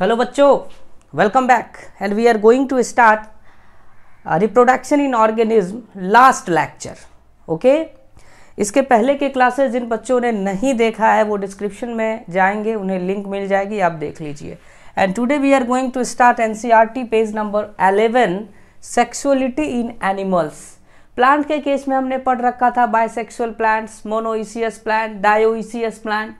Hello बच्चों welcome back and we are going to start reproduction in organism last lecture okay इसके पहले के classes जिन बच्चों ने नहीं देखा है वो डिस्क्रिप्शन में जाएंगे उन्हें लिंक मिल जाएगी आप देख लीजिए and today we are going to start in page number eleven sexuality in animals plant के केस में हमने पढ़ रखा था bisexual plants monoecious plant dioecious plant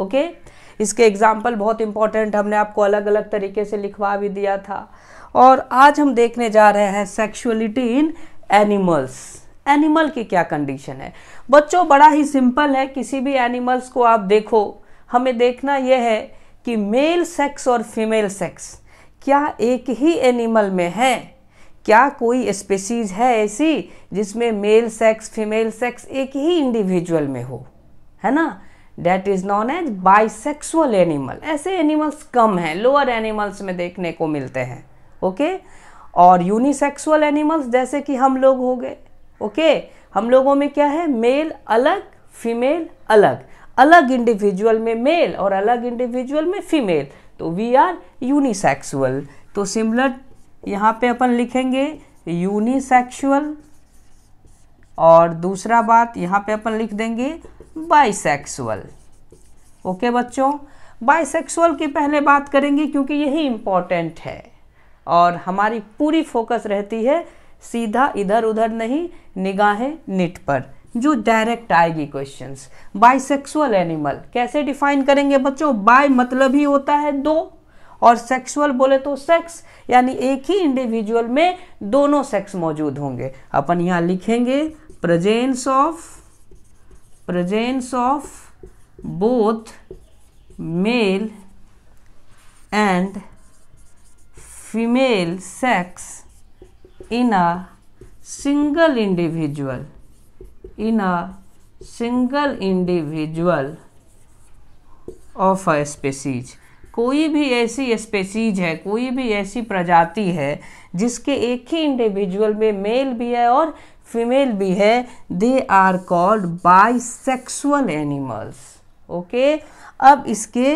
okay okay? इसके एग्जाम्पल बहुत इंपॉर्टेंट हमने आपको अलग अलग तरीके से लिखवा भी दिया था और आज हम देखने जा रहे हैं सेक्सुअलिटी इन एनिमल्स एनिमल की क्या कंडीशन है बच्चों बड़ा ही सिंपल है किसी भी एनिमल्स को आप देखो हमें देखना यह है कि मेल सेक्स और फीमेल सेक्स क्या एक ही एनिमल में है क्या कोई स्पेसीज है ऐसी जिसमें मेल सेक्स फीमेल सेक्स एक ही इंडिविजुअल में हो है ना that is known as bisexual animal ऐसे एनिमल्स कम हैं लोअर एनिमल्स में देखने को मिलते हैं ओके okay? और यूनिसेक्सुअल एनिमल्स जैसे कि हम लोग हो गए ओके okay? हम लोगों में क्या है मेल अलग फीमेल अलग अलग इंडिविजुअल में मेल और अलग इंडिविजुअल में फीमेल तो वी आर यूनिसेक्सुअल तो सिमिलर यहाँ पे अपन लिखेंगे यूनिसेक्सुअल और दूसरा बात यहाँ पे अपन लिख देंगे बाइसेक्सुअल ओके बच्चों बाइसेक्सुअल की पहले बात करेंगे क्योंकि यही इम्पॉर्टेंट है और हमारी पूरी फोकस रहती है सीधा इधर उधर नहीं निगाहें निट पर जो डायरेक्ट आएगी क्वेश्चंस बाइसेक्सुअल एनिमल कैसे डिफाइन करेंगे बच्चों बाय मतलब ही होता है दो और सेक्सुअल बोले तो सेक्स यानी एक ही इंडिविजुअल में दोनों सेक्स मौजूद होंगे अपन यहाँ लिखेंगे presence of presence of both male and female sex in a single individual in a single individual of a species कोई भी ऐसी स्पेसीज है कोई भी ऐसी प्रजाति है जिसके एक ही इंडिविजुअल में मेल भी है और फीमेल भी है they are called bisexual animals okay अब इसके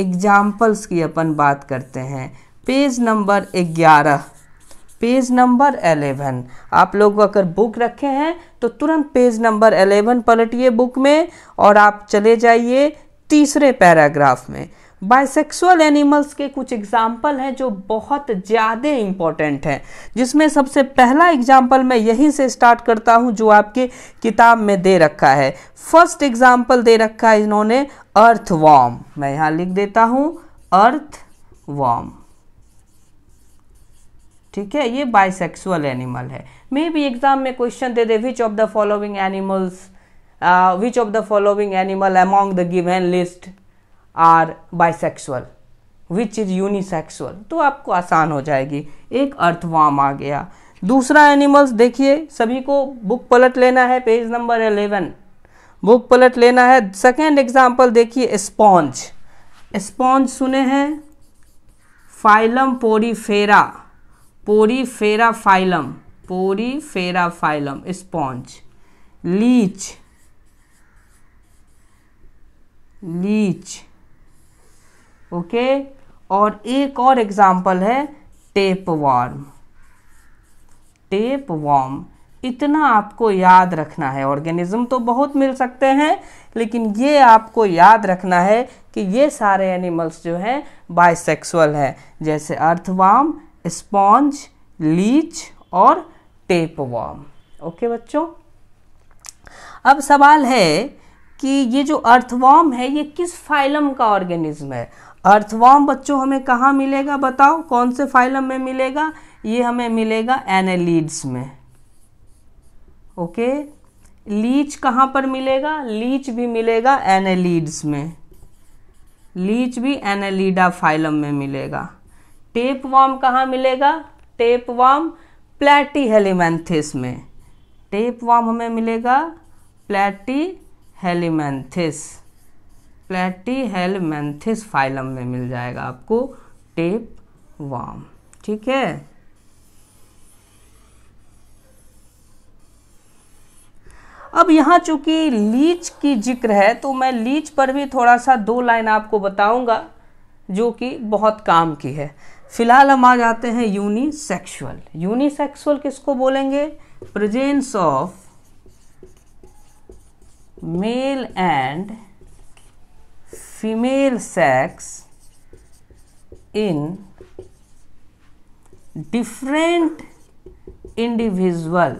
एग्जाम्पल्स की अपन बात करते हैं पेज नंबर ग्यारह पेज नंबर एलेवन आप लोग अगर बुक रखे हैं तो तुरंत पेज नंबर एलेवन पलटिए बुक में और आप चले जाइए तीसरे पैराग्राफ में बाइसेक्सुअल एनिमल्स के कुछ एग्जाम्पल हैं जो बहुत ज़्यादा इम्पॉर्टेंट हैं जिसमें सबसे पहला एग्जाम्पल मैं यहीं से स्टार्ट करता हूँ जो आपके किताब में दे रखा है फर्स्ट एग्जाम्पल दे रखा है इन्होंने अर्थ वॉम मैं यहाँ लिख देता हूँ अर्थ वॉम ठीक है ये बाइसेक्सुअल एनिमल है मे भी एग्जाम में क्वेश्चन दे दे which of the following animals which of the following animal among the given list are bisexual which is unisexual तो आपको आसान हो जाएगी एक अर्थवाम आ गया दूसरा एनिमल्स देखिए सभी को बुक पलट लेना है पेज नंबर एलेवन बुक पलट लेना है सेकेंड एग्जाम्पल देखिए स्पॉन्ज स्पॉन्ज सुने हैं phylum Porifera Porifera phylum Porifera phylum sponge leech leech okay और एक और एग्जाम्पल है टेप वार्म टेप वार्म इतना आपको याद रखना है ऑर्गेनिज्म तो बहुत मिल सकते हैं लेकिन ये आपको याद रखना है कि ये सारे एनिमल्स जो हैं बाइसेक्सुअल है जैसे अर्थवाम स्पॉन्ज लीच और टेप वार्म ओके बच्चों अब सवाल है कि ये जो अर्थवॉर्म है ये किस फाइलम का ऑर्गेनिज्म है अर्थवॉर्म बच्चों हमें कहाँ मिलेगा बताओ कौन से फाइलम में मिलेगा ये हमें मिलेगा एनेलीड्स में ओके लीच कहाँ पर मिलेगा लीच भी मिलेगा एनेलीड्स में लीच भी एनालीडा फाइलम में मिलेगा टेप वॉर्म कहाँ मिलेगा टेप वॉर्म प्लेटी हेलीमेंथिस में टेप वॉर्म हमें मिलेगा प्लेटी हेलीमेंथिस मैंथिस फाइलम में मिल जाएगा आपको टेप वाम ठीक है अब यहाँ चूंकि लीच की जिक्र है तो मैं लीच पर भी थोड़ा सा दो लाइन आपको बताऊंगा जो कि बहुत काम की है फिलहाल हम आ जाते हैं यूनिसेक्सुअल यूनिसेक्सुअल किसको बोलेंगे presence of male and female sex in different individual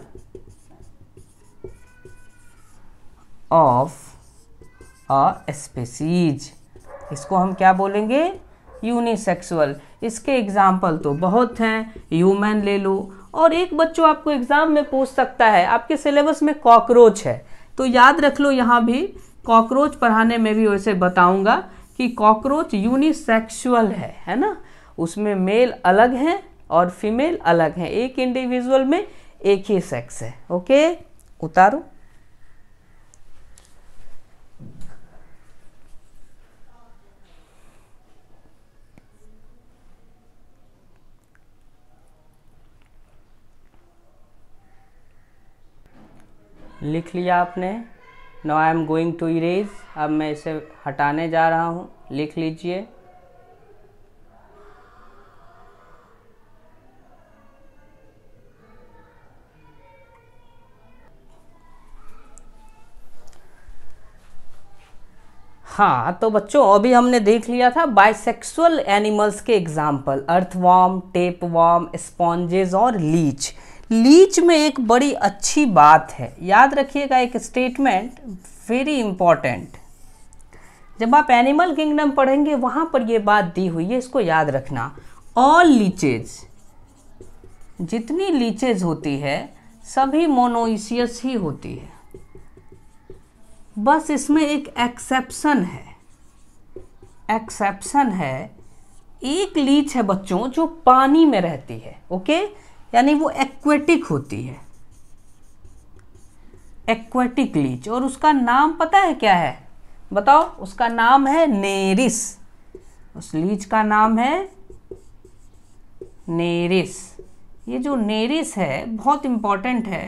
of a species इसको हम क्या बोलेंगे यूनिसेक्सुअल इसके एग्जाम्पल तो बहुत हैं ह्यूमन ले लो और एक बच्चों आपको एग्ज़ाम में पूछ सकता है आपके सिलेबस में कॉकरोच है तो याद रख लो यहाँ भी कॉकरोच पढ़ाने में भी वैसे बताऊंगा कि कॉकरोच यूनिसेक्सुअल है है ना उसमें मेल अलग हैं और फीमेल अलग हैं एक इंडिविजुअल में एक ही सेक्स है ओके उतारू लिख लिया आपने no I am going to erase अब मैं इसे हटाने जा रहा हूँ लिख लीजिए हाँ तो बच्चों अभी हमने देख लिया था बाइसेक्सुअल एनिमल्स के एग्जाम्पल अर्थवॉर्म टेपवॉर्म स्पॉन्जेज और लीच लीच में एक बड़ी अच्छी बात है याद रखिएगा एक स्टेटमेंट वेरी इंपॉर्टेंट जब आप एनिमल किंगडम पढ़ेंगे वहां पर यह बात दी हुई है इसको याद रखना ऑल लीचेज जितनी लीचेज होती है सभी मोनोइसियस ही होती है बस इसमें एक एक्सेप्शन है एक्सेप्शन है एक लीच है बच्चों जो पानी में रहती है ओके यानी वो एक्वेटिक होती है एक्वेटिक लीच और उसका नाम पता है क्या है बताओ उसका नाम है नेरिस उस लीच का नाम है नेरिस ये जो नेरिस है बहुत इंपॉर्टेंट है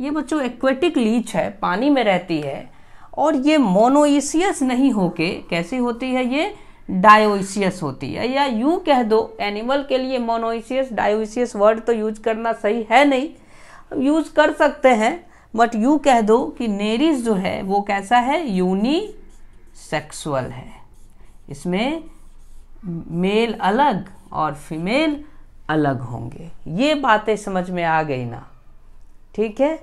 ये बच्चों एक्वेटिक लीच है पानी में रहती है और ये मोनोइसियस नहीं होके कैसी होती है ये डायोइसियस होती है या यू कह दो एनिमल के लिए मोनोइसियस डायोइसियस वर्ड तो यूज करना सही है नहीं यूज कर सकते हैं बट यू कह दो कि नेरिस जो है वो कैसा है यूनी सेक्सुअल है इसमें मेल अलग और फीमेल अलग होंगे ये बातें समझ में आ गई ना ठीक है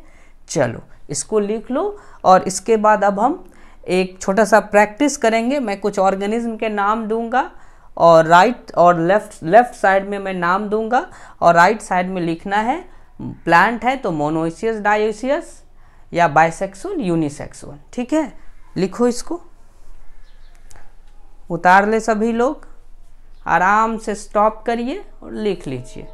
चलो इसको लिख लो और इसके बाद अब हम एक छोटा सा प्रैक्टिस करेंगे मैं कुछ ऑर्गेनिज्म के नाम दूंगा और राइट और लेफ्ट लेफ्ट साइड में मैं नाम दूंगा और राइट साइड में लिखना है प्लांट है तो मोनोइसियस डायोसियस या बाइसेक्सुअल यूनिसेक्सुअल ठीक है लिखो इसको उतार ले सभी लोग आराम से स्टॉप करिए और लिख लीजिए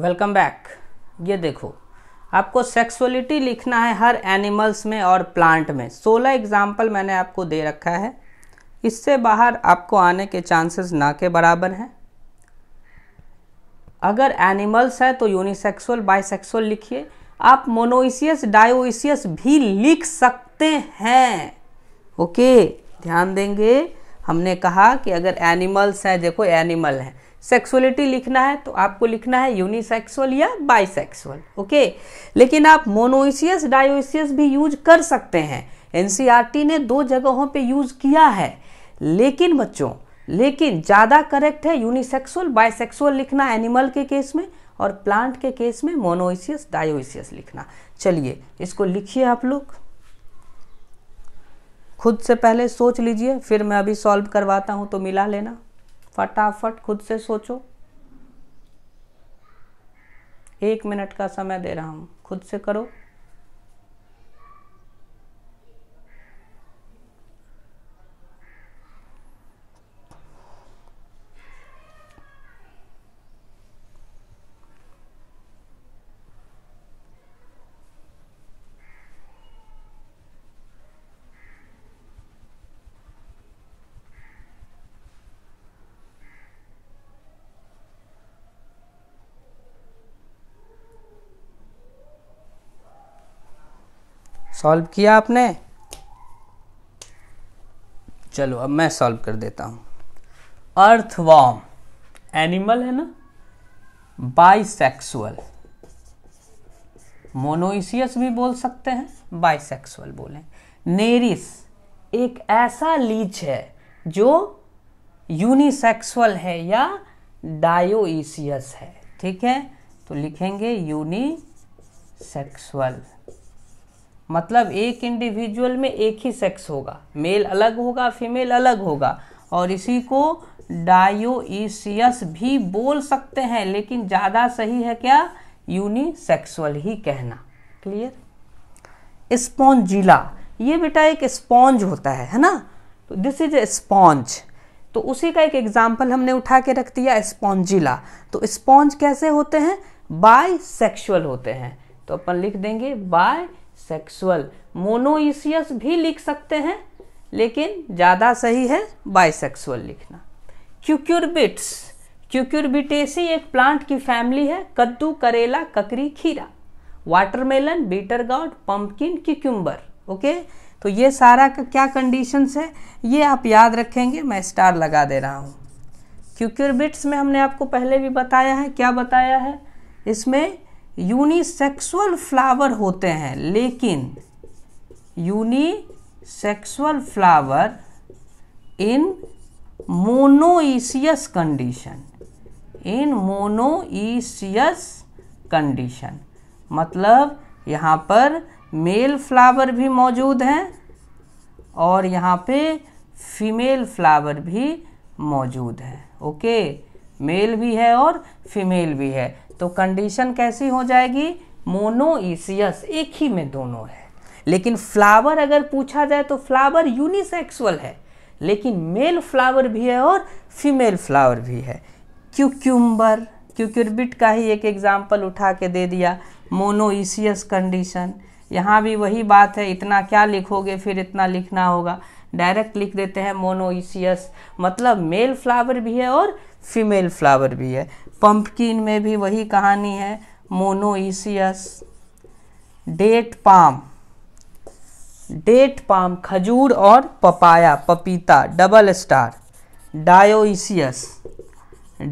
वेलकम बैक ये देखो आपको सेक्सुअलिटी लिखना है हर एनिमल्स में और प्लांट में सोलह एग्जाम्पल मैंने आपको दे रखा है इससे बाहर आपको आने के चांसेस ना के बराबर हैं अगर एनिमल्स है तो यूनिसेक्सुअल बाइसेक्सुअल लिखिए आप मोनोइसियस डायोइसियस भी लिख सकते हैं ओके ध्यान देंगे हमने कहा कि अगर एनिमल्स हैं देखो एनिमल हैं सेक्सुअलिटी लिखना है तो आपको लिखना है यूनिसेक्सुअल या बाइसेक्सुअल ओके लेकिन आप मोनोइसियस डायोसियस भी यूज कर सकते हैं एनसीईआरटी ने दो जगहों पे यूज किया है लेकिन बच्चों लेकिन ज़्यादा करेक्ट है यूनिसेक्सुअल बाइसेक्सुअल लिखना एनिमल के केस में और प्लांट के केस में मोनोइसियस डायोसियस लिखना चलिए इसको लिखिए आप लोग खुद से पहले सोच लीजिए फिर मैं अभी सॉल्व करवाता हूँ तो मिला लेना फटाफट खुद से सोचो एक मिनट का समय दे रहा हूँ खुद से करो सॉल्व किया आपने चलो अब मैं सॉल्व कर देता अर्थ अर्थवॉम एनिमल है ना बाइसेक्सुअल मोनोइसियस भी बोल सकते हैं बाइसेक्सुअल बोले नेरिस एक ऐसा लीच है जो यूनिसेक्सुअल है या डायोइसियस है ठीक है तो लिखेंगे यूनिसेक्सुअल मतलब एक इंडिविजुअल में एक ही सेक्स होगा मेल अलग होगा फीमेल अलग होगा और इसी को डायोईसियस भी बोल सकते हैं लेकिन ज़्यादा सही है क्या यूनिसेक्सुअल ही कहना क्लियर स्पॉन्जिला ये बेटा एक स्पॉन्ज होता है है ना तो दिस इज ए स्पॉन्ज तो उसी का एक एग्जाम्पल हमने उठा के रख दिया स्पॉन्जिला तो स्पॉन्ज कैसे होते हैं बाय होते हैं तो अपन लिख देंगे बाय सेक्सुअल मोनोइसियस भी लिख सकते हैं लेकिन ज़्यादा सही है बाइसेक्सुअल लिखना क्यूक्यूरबिट्स क्यूक्यूरबिटेसी एक प्लांट की फैमिली है कद्दू करेला ककड़ी खीरा watermelon bitter gourd pumpkin cucumber okay तो ये सारा का क्या कंडीशंस है ये आप याद रखेंगे मैं स्टार लगा दे रहा हूँ क्यूक्यूरबिट्स में हमने आपको पहले भी बताया है क्या बताया है इसमें यूनिसेक्सुअल फ्लावर होते हैं लेकिन unisexual flower in monoecious condition in monoecious condition मतलब यहाँ पर मेल फ्लावर भी मौजूद हैं और यहाँ पे फीमेल फ्लावर भी मौजूद है ओके मेल भी है और फीमेल भी है तो कंडीशन कैसी हो जाएगी मोनोईसियस एक ही में दोनों है लेकिन फ्लावर अगर पूछा जाए तो फ्लावर यूनिसेक्सुअल है लेकिन मेल फ्लावर भी है और फीमेल फ्लावर भी है क्यूक्यूम्बर क्यूक्यूरबिट का ही एक एग्जाम्पल उठा के दे दिया मोनोईसियस कंडीशन यहाँ भी वही बात है इतना क्या लिखोगे फिर इतना लिखना होगा डायरेक्ट लिख देते हैं मोनोइसियस मतलब मेल फ्लावर भी है और फीमेल फ्लावर भी है पंपकिन में भी वही कहानी है monoecious date palm date palm खजूर और पपाया पपीता double star dioecious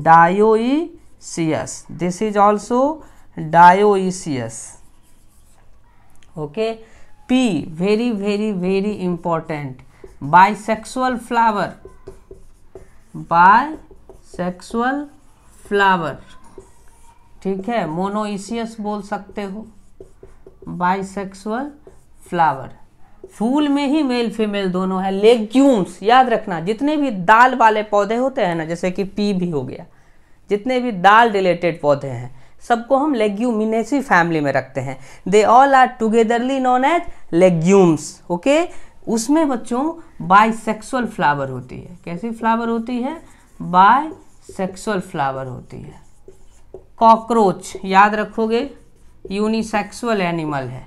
dioecious this is also dioecious okay P very very very important bisexual flower bisexual flower ठीक है मोनोइसियस बोल सकते हो बाइसेक्सुअल फ्लावर फूल में ही मेल फीमेल दोनों है लेग्यूम्स याद रखना जितने भी दाल वाले पौधे होते हैं ना जैसे कि पी भी हो गया जितने भी दाल रिलेटेड पौधे हैं सबको हम लेग्यूमिनेसी फैमिली में रखते हैं they all are togetherly known as legumes okay उसमें बच्चों बाइसेक्सुअल फ्लावर होती है कैसी फ्लावर होती है बाई सेक्सुअल फ्लावर होती है कॉकरोच याद रखोगे यूनिसेक्सुअल एनिमल है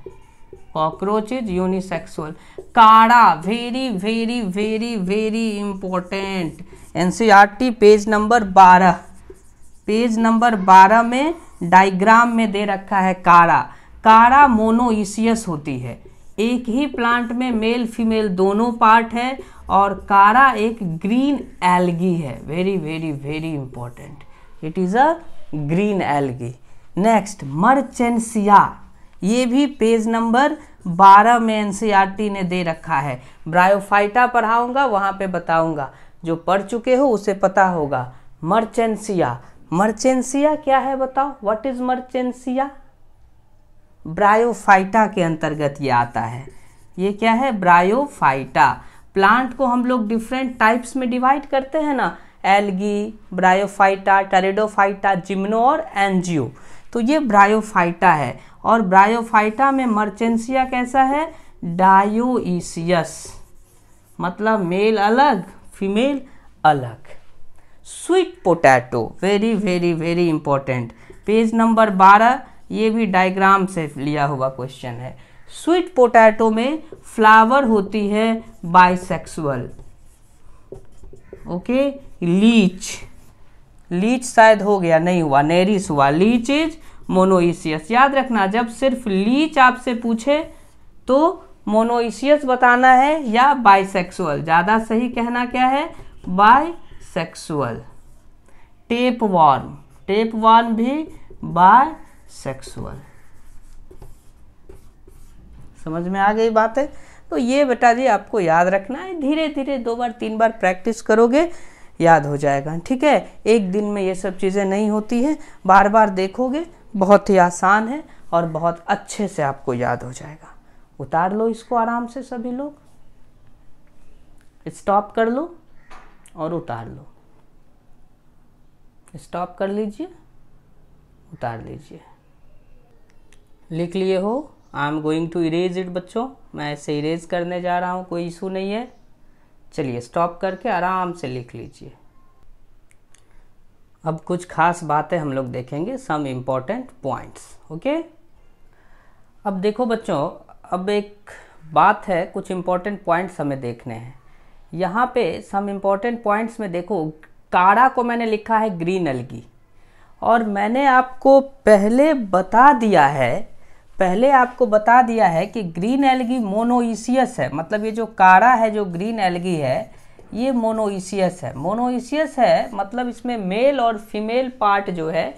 कॉकरोच इज यूनिसेक्सुअल काड़ा very very very very important NCERT page number बारह पेज नंबर बारह में डायग्राम में दे रखा है काड़ा काड़ा मोनोइसियस होती है एक ही प्लांट में मेल फीमेल दोनों पार्ट है और कारा एक ग्रीन एल्गी है very very very important it is a green algae next Marchantia ये भी पेज नंबर बारह में एनसीईआरटी e ने दे रखा है ब्रायोफाइटा पढ़ाऊंगा वहाँ पे बताऊंगा जो पढ़ चुके हो उसे पता होगा मर्चेंसिया मर्चेंसिया क्या है बताओ व्हाट इज मर्चेंसिया ब्रायोफाइटा के अंतर्गत ये आता है ये क्या है ब्रायोफाइटा प्लांट को हम लोग डिफरेंट टाइप्स में डिवाइड करते हैं ना एलगी ब्रायोफाइटा टेरेडोफाइटा जिम्नो और एनजियो तो ये ब्रायोफाइटा है और ब्रायोफाइटा में मर्चेंसिया कैसा है डायोइसियस मतलब मेल अलग फीमेल अलग sweet potato very very very important page number बारह ये भी डायग्राम से लिया हुआ क्वेश्चन है स्वीट पोटैटो में फ्लावर होती है बाइसेक्सुअल ओके लीच लीच शायद हो गया नहीं हुआ नेरिस हुआ लीच इज मोनोइसियस याद रखना जब सिर्फ लीच आपसे पूछे तो मोनोइसियस बताना है या बाइसेक्सुअल ज़्यादा सही कहना क्या है bisexual tapeworm tapeworm भी बाइसेक्सुअल समझ में आ गई बात है तो ये बेटा जी आपको याद रखना है धीरे धीरे दो बार तीन बार प्रैक्टिस करोगे याद हो जाएगा ठीक है एक दिन में ये सब चीज़ें नहीं होती हैं बार बार देखोगे बहुत ही आसान है और बहुत अच्छे से आपको याद हो जाएगा उतार लो इसको आराम से सभी लोग स्टॉप कर लो और उतार लो स्टॉप कर लीजिए उतार लीजिए लिख लिए हो I am going to erase it बच्चों मैं इसे इरेज करने जा रहा हूँ कोई इशू नहीं है चलिए स्टॉप करके आराम से लिख लीजिए अब कुछ खास बातें हम लोग देखेंगे सम इम्पॉर्टेंट पॉइंट्स ओके अब देखो बच्चों अब एक बात है कुछ इम्पॉर्टेंट पॉइंट्स हमें देखने हैं यहाँ पे सम इम्पॉर्टेंट पॉइंट्स में देखो काड़ा को मैंने लिखा है ग्रीन अलगी और मैंने आपको पहले बता दिया है पहले आपको बता दिया है कि ग्रीन एलगी मोनोइसियस है मतलब ये जो कारा है जो ग्रीन एलगी है ये मोनोइसियस है मोनोइसियस है मतलब इसमें मेल और फीमेल पार्ट जो है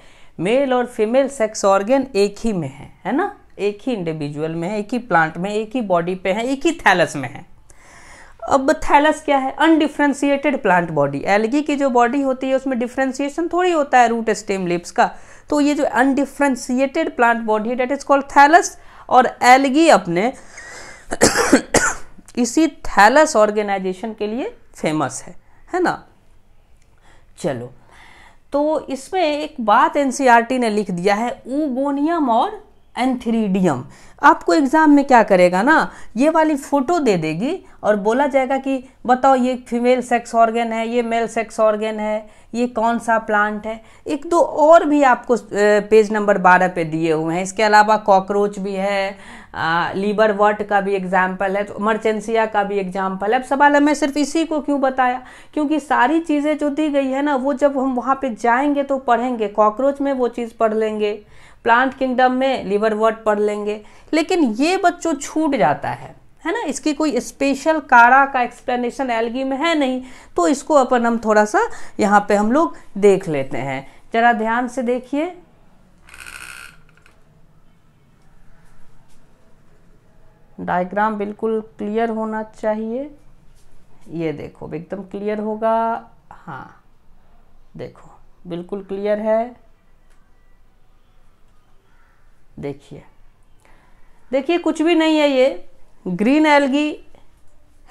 मेल और फीमेल सेक्स ऑर्गेन एक ही में है है ना एक ही इंडिविजुअल में है एक ही प्लांट में एक ही बॉडी पे है एक ही थैलस में है अब थैलस क्या है अनडिफ्रेंशिएटेड प्लांट बॉडी एलगी की जो बॉडी होती है उसमें डिफ्रेंशिएशन थोड़ी होता है रूट स्टेम लिप्स का तो ये जो अनडिफ्रेंशिएटेड प्लांट बॉडी है डेट इज कॉल्ड थैलस और एलगी अपने इसी थैलस ऑर्गेनाइजेशन के लिए फेमस है है ना चलो तो इसमें एक बात एनसीआरटी e ने लिख दिया है ऊगोनियम और एंथ्रीडियम आपको एग्ज़ाम में क्या करेगा ना ये वाली फ़ोटो दे देगी और बोला जाएगा कि बताओ ये फीमेल सेक्स ऑर्गेन है ये मेल सेक्स ऑर्गेन है ये कौन सा प्लांट है एक दो और भी आपको पेज नंबर बारह पे दिए हुए हैं इसके अलावा कॉकरोच भी है लीवर लीबर वर्ट का भी एग्जाम्पल है तो मर्चेंसिया का भी एग्जाम्पल है अब सवाल है मैं सिर्फ इसी को क्यों बताया क्योंकि सारी चीज़ें जो दी गई है ना वो जब हम वहाँ पर जाएंगे तो पढ़ेंगे कॉकरोच में वो चीज़ पढ़ लेंगे प्लांट किंगडम में लिवर वर्ड पढ़ लेंगे लेकिन ये बच्चों छूट जाता है है ना इसकी कोई स्पेशल कारा का एक्सप्लेनेशन एलगी में है नहीं तो इसको अपन हम थोड़ा सा यहाँ पे हम लोग देख लेते हैं ज़रा ध्यान से देखिए डायग्राम बिल्कुल क्लियर होना चाहिए ये देखो एकदम क्लियर होगा हाँ देखो बिल्कुल क्लियर है देखिए देखिए कुछ भी नहीं है ये ग्रीन एलगी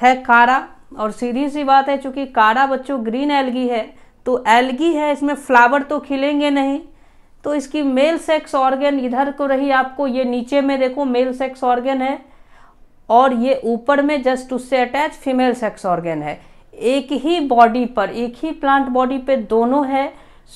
है कारा और सीधी सी बात है चूँकि कारा बच्चों ग्रीन एलगी है तो एलगी है इसमें फ्लावर तो खिलेंगे नहीं तो इसकी मेल सेक्स ऑर्गेन इधर को रही आपको ये नीचे में देखो मेल सेक्स ऑर्गेन है और ये ऊपर में जस्ट उससे अटैच फीमेल सेक्स ऑर्गेन है एक ही बॉडी पर एक ही प्लांट बॉडी पे दोनों है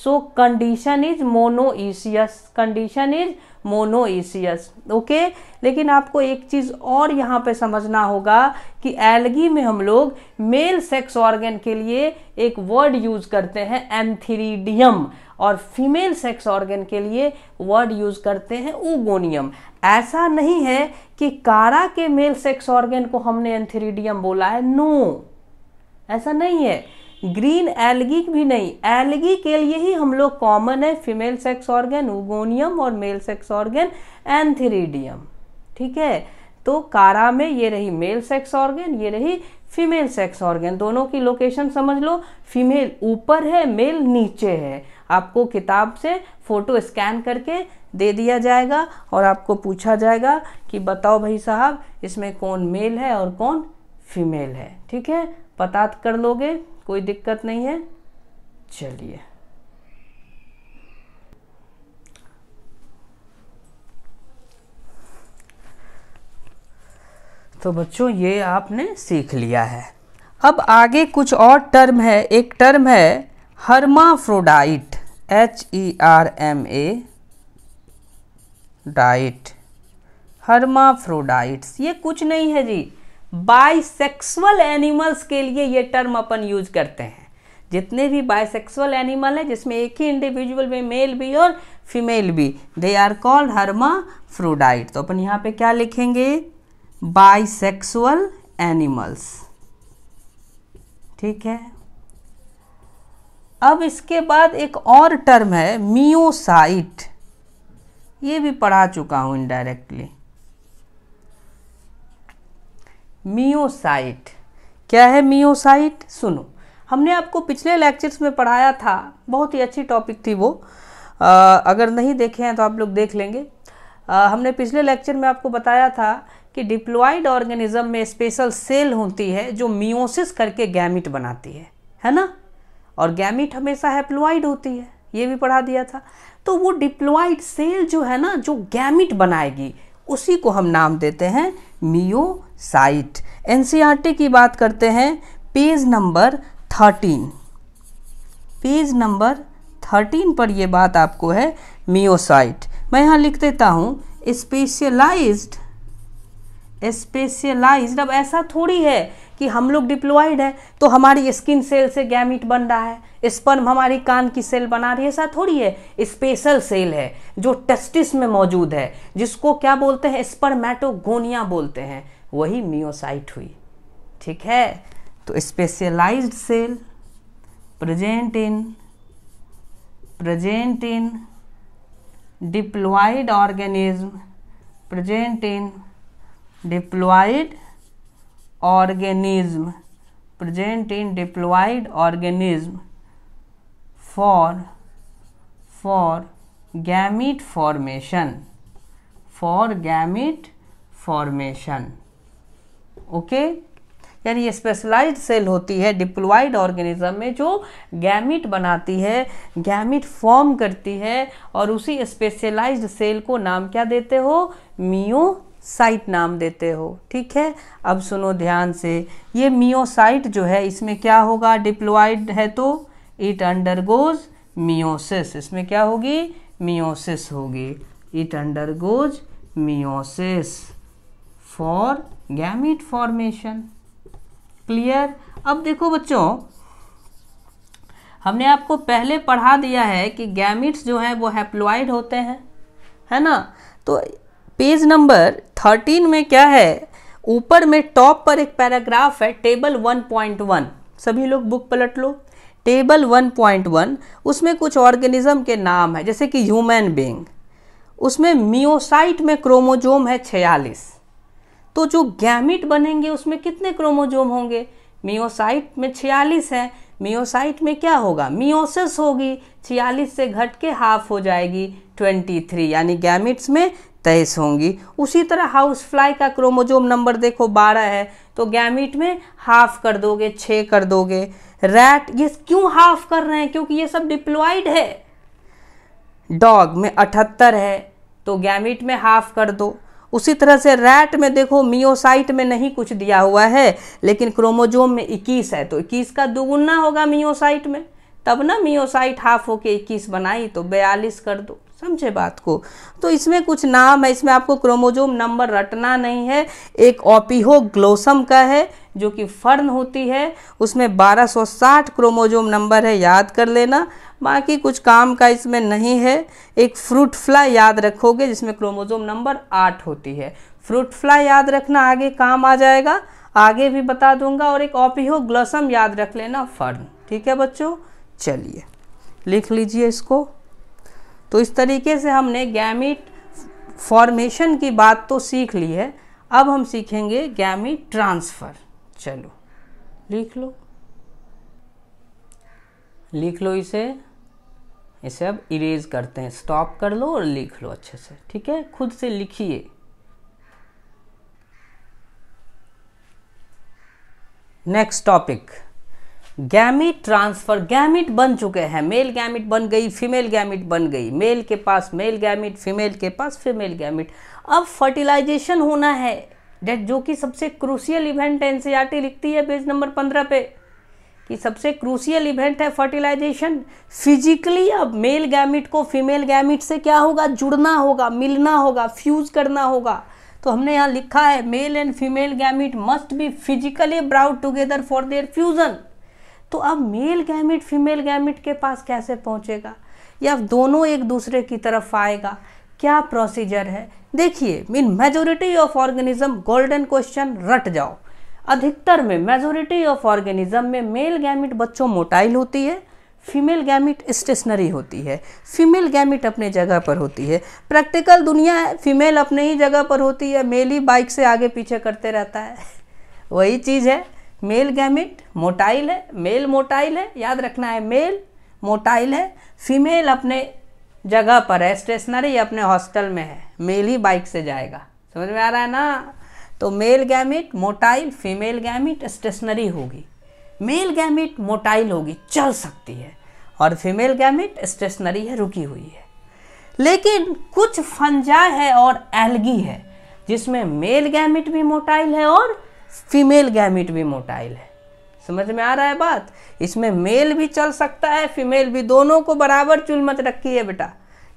so condition is monoecious condition is monoecious okay लेकिन आपको एक चीज़ और यहाँ पे समझना होगा कि एलगी में हम लोग मेल सेक्स ऑर्गेन के लिए एक वर्ड यूज करते हैं एंथीरिडियम और फीमेल सेक्स ऑर्गेन के लिए वर्ड यूज करते हैं उगोनियम ऐसा नहीं है कि कारा के मेल सेक्स ऑर्गेन को हमने एंथीरिडियम बोला है नो no. ऐसा नहीं है ग्रीन एलगी भी नहीं एलगी के लिए ही हम लोग कॉमन है फीमेल सेक्स ऑर्गेन उगोनियम और मेल सेक्स ऑर्गेन एंथेरिडियम ठीक है तो कारा में ये रही मेल सेक्स ऑर्गेन ये रही फीमेल सेक्स ऑर्गेन दोनों की लोकेशन समझ लो फीमेल ऊपर है मेल नीचे है आपको किताब से फोटो स्कैन करके दे दिया जाएगा और आपको पूछा जाएगा कि बताओ भाई साहब इसमें कौन मेल है और कौन फीमेल है ठीक है पता कर लोगे कोई दिक्कत नहीं है चलिए तो बच्चों ये आपने सीख लिया है अब आगे कुछ और टर्म है एक टर्म है hermaphrodite H E R M A dite hermaphrodites ये कुछ नहीं है जी बाइसेक्सुअल एनिमल्स के लिए ये टर्म अपन यूज करते हैं जितने भी बाइसेक्सुअल एनिमल है जिसमें एक ही इंडिविजुअल में मेल भी और फीमेल भी दे आर कॉल्ड हर्मा फ्रूडाइट तो अपन यहां पे क्या लिखेंगे बाइसेक्सुअल एनिमल्स ठीक है अब इसके बाद एक और टर्म है मियोसाइट ये भी पढ़ा चुका हूं इनडायरेक्टली मियोसाइट क्या है मियोसाइट सुनो हमने आपको पिछले लेक्चर्स में पढ़ाया था बहुत ही अच्छी टॉपिक थी वो आ, अगर नहीं देखे हैं तो आप लोग देख लेंगे आ, हमने पिछले लेक्चर में आपको बताया था कि डिप्लॉइड ऑर्गेनिज्म में स्पेशल सेल होती है जो मियोसिस करके गैमिट बनाती है है ना और गैमिट हमेशा हैप्लॉइड होती है ये भी पढ़ा दिया था तो वो डिप्लॉइड सेल जो है ना जो गैमिट बनाएगी उसी को हम नाम देते हैं मियो साइट एनसीईआरटी की बात करते हैं page number thirteen page number thirteen पर यह बात आपको है मियोसाइट मैं यहाँ लिख देता हूँ स्पेशलाइज्ड स्पेशलाइज्ड अब ऐसा थोड़ी है कि हम लोग डिप्लॉयड है तो हमारी स्किन सेल से गैमिट बन रहा है स्पर्म हमारी कान की सेल बना रही है ऐसा थोड़ी है स्पेशल सेल है जो टेस्टिस में मौजूद है जिसको क्या बोलते हैं स्पर्मेटोगोनिया बोलते हैं वही मियोसाइट हुई ठीक है तो specialised cell present in present in diploid organism present in diploid organism present in diploid organism for for gamete formation for gamete formation okay यानी ये स्पेशलाइज्ड सेल होती है डिप्लॉइड ऑर्गेनिज्म में जो गैमिट बनाती है गैमिट फॉर्म करती है और उसी स्पेशलाइज्ड सेल को नाम क्या देते हो मियोसाइट नाम देते हो ठीक है अब सुनो ध्यान से ये मियोसाइट जो है इसमें क्या होगा डिप्लॉइड है तो इट अंडरगोज मियोसिस इसमें क्या होगी मियोसिस होगी it undergoes meiosis for gamete formation clear अब देखो बच्चों हमने आपको पहले पढ़ा दिया है कि गैमिट्स जो हैं वो हैप्लॉइड होते हैं है ना तो पेज नंबर थर्टीन में क्या है ऊपर में टॉप पर एक पैराग्राफ है टेबल वन पॉइंट वन सभी लोग बुक पलट लो टेबल वन पॉइंट वन उसमें कुछ ऑर्गेनिज्म के नाम है जैसे कि ह्यूमन बींग उसमें मियोसाइट में क्रोमोजोम है छियालीस तो जो गैमिट बनेंगे उसमें कितने क्रोमोजोम होंगे मियोसाइट में छियालीस है मियोसाइट में क्या होगा मियोसिस होगी छियालीस से घट के हाफ हो जाएगी ट्वेंटी थ्री यानी गैमिट्स में तेईस होंगी उसी तरह हाउस फ्लाई का क्रोमोजोम नंबर देखो बारह है तो गैमिट में हाफ कर दोगे छः कर दोगे रैट ये क्यों हाफ कर रहे हैं क्योंकि ये सब डिप्लॉयड है डॉग में अठहत्तर है तो गैमिट में हाफ कर दो उसी तरह से रैट में देखो मियोसाइट में नहीं कुछ दिया हुआ है लेकिन क्रोमोजोम में इक्कीस है तो इक्कीस का दुगुना होगा मियोसाइट में तब ना मियोसाइट हाफ होके इक्कीस बनाई तो बयालीस कर दो समझे बात को तो इसमें कुछ नाम है इसमें आपको क्रोमोजोम नंबर रटना नहीं है एक ओपीहो ग्लोसम का है जो कि फर्न होती है उसमें 1260 क्रोमोजोम नंबर है याद कर लेना बाकी कुछ काम का इसमें नहीं है एक फ्रूट फ्लाई याद रखोगे जिसमें क्रोमोजोम नंबर आठ होती है फ्रूट फ्लाई याद रखना आगे काम आ जाएगा आगे भी बता दूंगा और एक ओपीहो ग्लोसम याद रख लेना फर्न ठीक है बच्चों चलिए लिख लीजिए इसको तो इस तरीके से हमने गैमिट फॉर्मेशन की बात तो सीख ली है अब हम सीखेंगे गैमिट ट्रांसफ़र चलो लिख लो लिख लो इसे इसे अब इरेज करते हैं स्टॉप कर लो और लिख लो अच्छे से ठीक है खुद से लिखिए next topic gamete transfer gamete बन चुके हैं मेल गैमिट बन गई फीमेल गैमिट बन गई मेल के पास मेल गैमिट फीमेल के पास फीमेल गैमिट अब फर्टिलाइजेशन होना है डेट जो कि सबसे क्रूसियल इवेंट है एनसीईआरटी e लिखती है पेज नंबर पंद्रह पे कि सबसे क्रूसियल इवेंट है फर्टिलाइजेशन फिजिकली अब मेल गैमिट को फीमेल गैमिट से क्या होगा जुड़ना होगा मिलना होगा फ्यूज करना होगा तो हमने यहाँ लिखा है male and female gamete must be physically brought together for their fusion तो अब मेल गैमिट फीमेल गैमिट के पास कैसे पहुंचेगा या दोनों एक दूसरे की तरफ आएगा क्या प्रोसीजर है देखिए mean majority of organism golden question रट जाओ अधिकतर में मेजोरिटी ऑफ ऑर्गेनिज्म में मेल गैमिट बच्चों मोटाइल होती है फीमेल गैमिट स्टेशनरी होती है फीमेल गैमिट अपने जगह पर होती है प्रैक्टिकल दुनिया है फीमेल अपने ही जगह पर होती है मेल ही बाइक से आगे पीछे करते रहता है वही चीज़ है मेल गैमिट मोटाइल है मेल मोटाइल है याद रखना है मेल मोटाइल है फीमेल अपने जगह पर है स्टेशनरी अपने हॉस्टल में है मेल ही बाइक से जाएगा समझ में आ रहा है ना तो male gamete motile female gamete stationary होगी मेल गैमिट मोटाइल होगी चल सकती है और फीमेल गैमिट स्टेशनरी है रुकी हुई है लेकिन कुछ फंजा है और एलगी है जिसमें मेल गैमिट भी मोटाइल है और फीमेल गैमिट भी मोटाइल है समझ में आ रहा है बात इसमें मेल भी चल सकता है फीमेल भी दोनों को बराबर चुल मत रखी है बेटा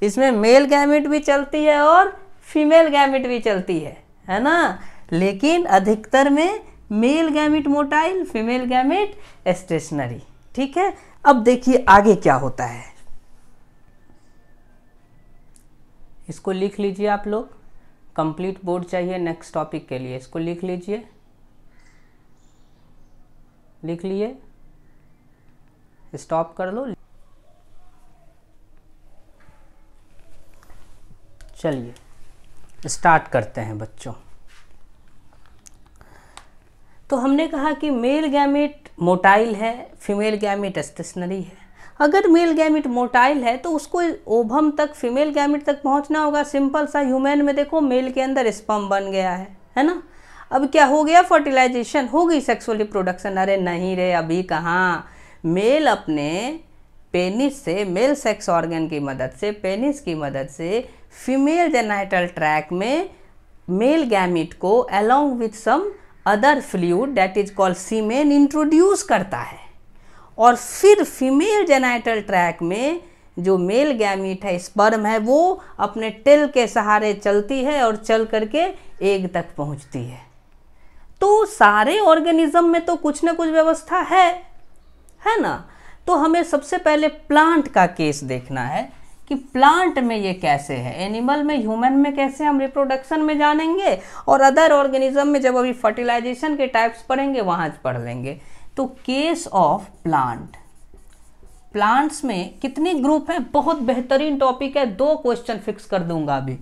इसमें मेल गैमिट भी चलती है और फीमेल गैमिट भी चलती है है ना लेकिन अधिकतर में male gamete motile female gamete stationary ठीक है अब देखिए आगे क्या होता है इसको लिख लीजिए आप लोग कंप्लीट बोर्ड चाहिए नेक्स्ट टॉपिक के लिए इसको लिख लीजिए लिख लिए स्टॉप कर लो चलिए स्टार्ट करते हैं बच्चों तो हमने कहा कि मेल गैमेट मोटाइल है फीमेल गैमेट स्टेशनरी है अगर मेल गैमिट मोटाइल है तो उसको ओभम तक फीमेल गैमिट तक पहुंचना होगा सिंपल सा ह्यूमन में देखो मेल के अंदर स्पम बन गया है है ना अब क्या हो गया फर्टिलाइजेशन हो गई सेक्सुअली प्रोडक्शन अरे नहीं रे अभी कहाँ मेल अपने पेनिस से मेल सेक्स ऑर्गन की मदद से पेनिस की मदद से फीमेल जेनाइटल ट्रैक में मेल गैमिट को along with some other fluid that is called semen introduce करता है और फिर फीमेल जेनाइटल ट्रैक में जो मेल गैमिट है स्पर्म है वो अपने टेल के सहारे चलती है और चल करके एग तक पहुंचती है तो सारे ऑर्गेनिज्म में तो कुछ ना कुछ व्यवस्था है है ना तो हमें सबसे पहले प्लांट का केस देखना है कि प्लांट में ये कैसे है एनिमल में ह्यूमन में कैसे हम रिप्रोडक्शन में जानेंगे और अदर ऑर्गेनिज्म में जब अभी फर्टिलाइजेशन के टाइप्स पढ़ेंगे वहां पढ़ लेंगे तो केस ऑफ प्लांट प्लांट्स में कितने ग्रुप हैं बहुत बेहतरीन टॉपिक है दो क्वेश्चन फिक्स कर दूंगा अभी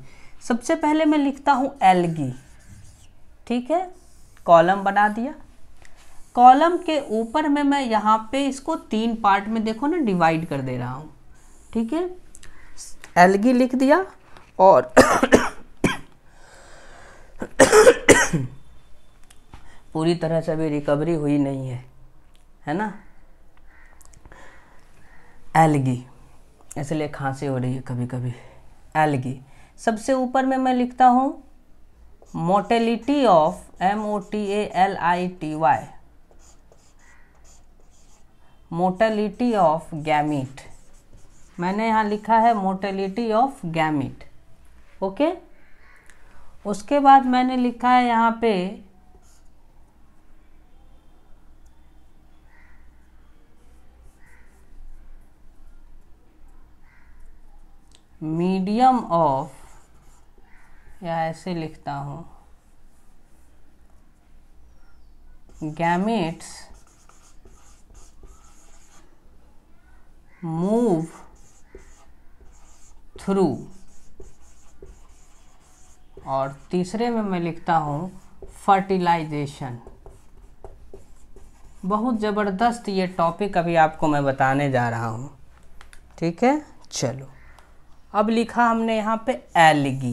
सबसे पहले मैं लिखता हूँ एलगी ठीक है कॉलम बना दिया कॉलम के ऊपर में मैं यहाँ पे इसको तीन पार्ट में देखो ना डिवाइड कर दे रहा हूँ ठीक है एलगी लिख दिया और पूरी तरह से अभी रिकवरी हुई नहीं है है ना एलगी इसलिए खांसी हो रही है कभी कभी एलगी सबसे ऊपर में मैं लिखता हूँ motility of M O T A L I T Y motility of gamete मैंने यहाँ लिखा है मोटेलिटी ऑफ गैमिट ओके उसके बाद मैंने लिखा है यहाँ पे मीडियम ऑफ या ऐसे लिखता हूँ gametes move थ्रू और तीसरे में मैं लिखता हूँ फर्टिलाइजेशन बहुत ज़बरदस्त ये टॉपिक अभी आपको मैं बताने जा रहा हूँ ठीक है चलो अब लिखा हमने यहाँ पे एलगी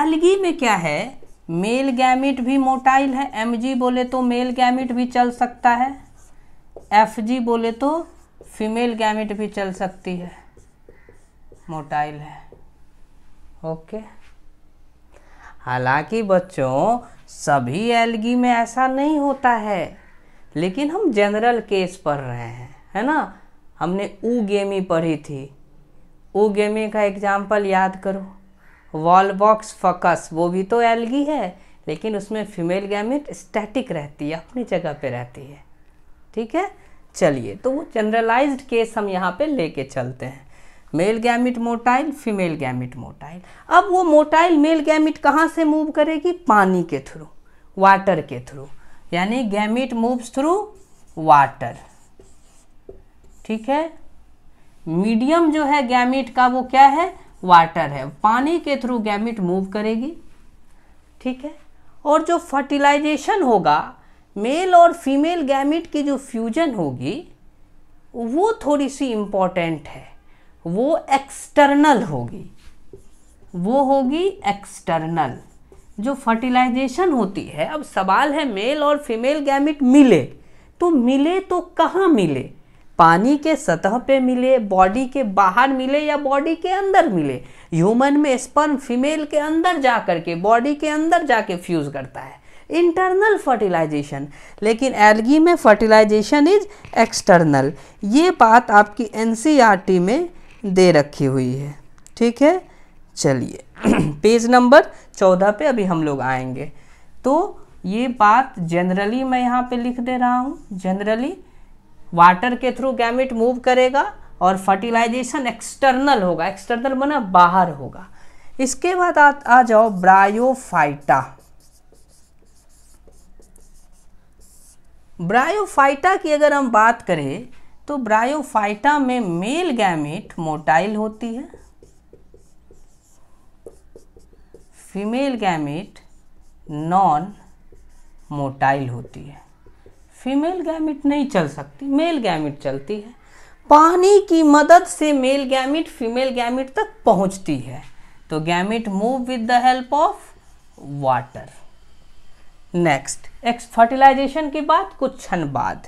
एलगी में क्या है मेल गैमिट भी मोटाइल है एम जी बोले तो मेल गैमिट भी चल सकता है एफ जी बोले तो फीमेल गैमिट भी चल सकती है मोटाइल है ओके हालांकि बच्चों सभी एलगी में ऐसा नहीं होता है लेकिन हम जनरल केस पढ़ रहे हैं है ना हमने ऊ गेमी पढ़ी थी ऊ गेमी का एग्जाम्पल याद करो वॉलबॉक्स फकस वो भी तो एलगी है लेकिन उसमें फीमेल गैमेट स्टैटिक रहती है अपनी जगह पे रहती है ठीक है चलिए तो वो जनरलाइज्ड केस हम यहाँ पे लेके चलते हैं male gamete motile female gamete motile अब वो मोटाइल मेल गैमिट कहाँ से मूव करेगी पानी के थ्रू वाटर के थ्रू यानी गैमिट मूव्स थ्रू वाटर ठीक है मीडियम जो है गैमिट का वो क्या है वाटर है पानी के थ्रू गैमिट मूव करेगी ठीक है और जो फर्टिलाइजेशन होगा मेल और फीमेल गैमिट की जो फ्यूजन होगी वो थोड़ी सी इम्पॉर्टेंट है वो एक्सटर्नल होगी वो होगी एक्सटर्नल जो फर्टिलाइजेशन होती है अब सवाल है मेल और फीमेल गैमिट मिले तो मिले तो कहाँ मिले पानी के सतह पे मिले बॉडी के बाहर मिले या बॉडी के अंदर मिले ह्यूमन में स्पर्म फीमेल के अंदर जा कर के बॉडी के अंदर जाके फ्यूज़ करता है इंटरनल फर्टिलाइजेशन लेकिन एलगी में फर्टिलाइजेशन इज एक्सटर्नल ये बात आपकी एन e में दे रखी हुई है ठीक है चलिए पेज नंबर चौदह पे अभी हम लोग आएंगे तो ये बात जनरली मैं यहाँ पे लिख दे रहा हूँ जनरली वाटर के थ्रू गैमिट मूव करेगा और फर्टिलाइजेशन एक्सटर्नल होगा एक्सटर्नल बना बाहर होगा इसके बाद आ, आ जाओ ब्रायोफाइटा ब्रायोफाइटा की अगर हम बात करें तो ब्रायोफाइटा में मेल गैमेट मोटाइल होती है फीमेल गैमेट नॉन मोटाइल होती है फीमेल गैमिट नहीं चल सकती मेल गैमिट चलती है पानी की मदद से मेल गैमिट फीमेल गैमिट तक पहुंचती है तो gamete move with the help of water next X fertilisation के बाद कुछ क्षण बाद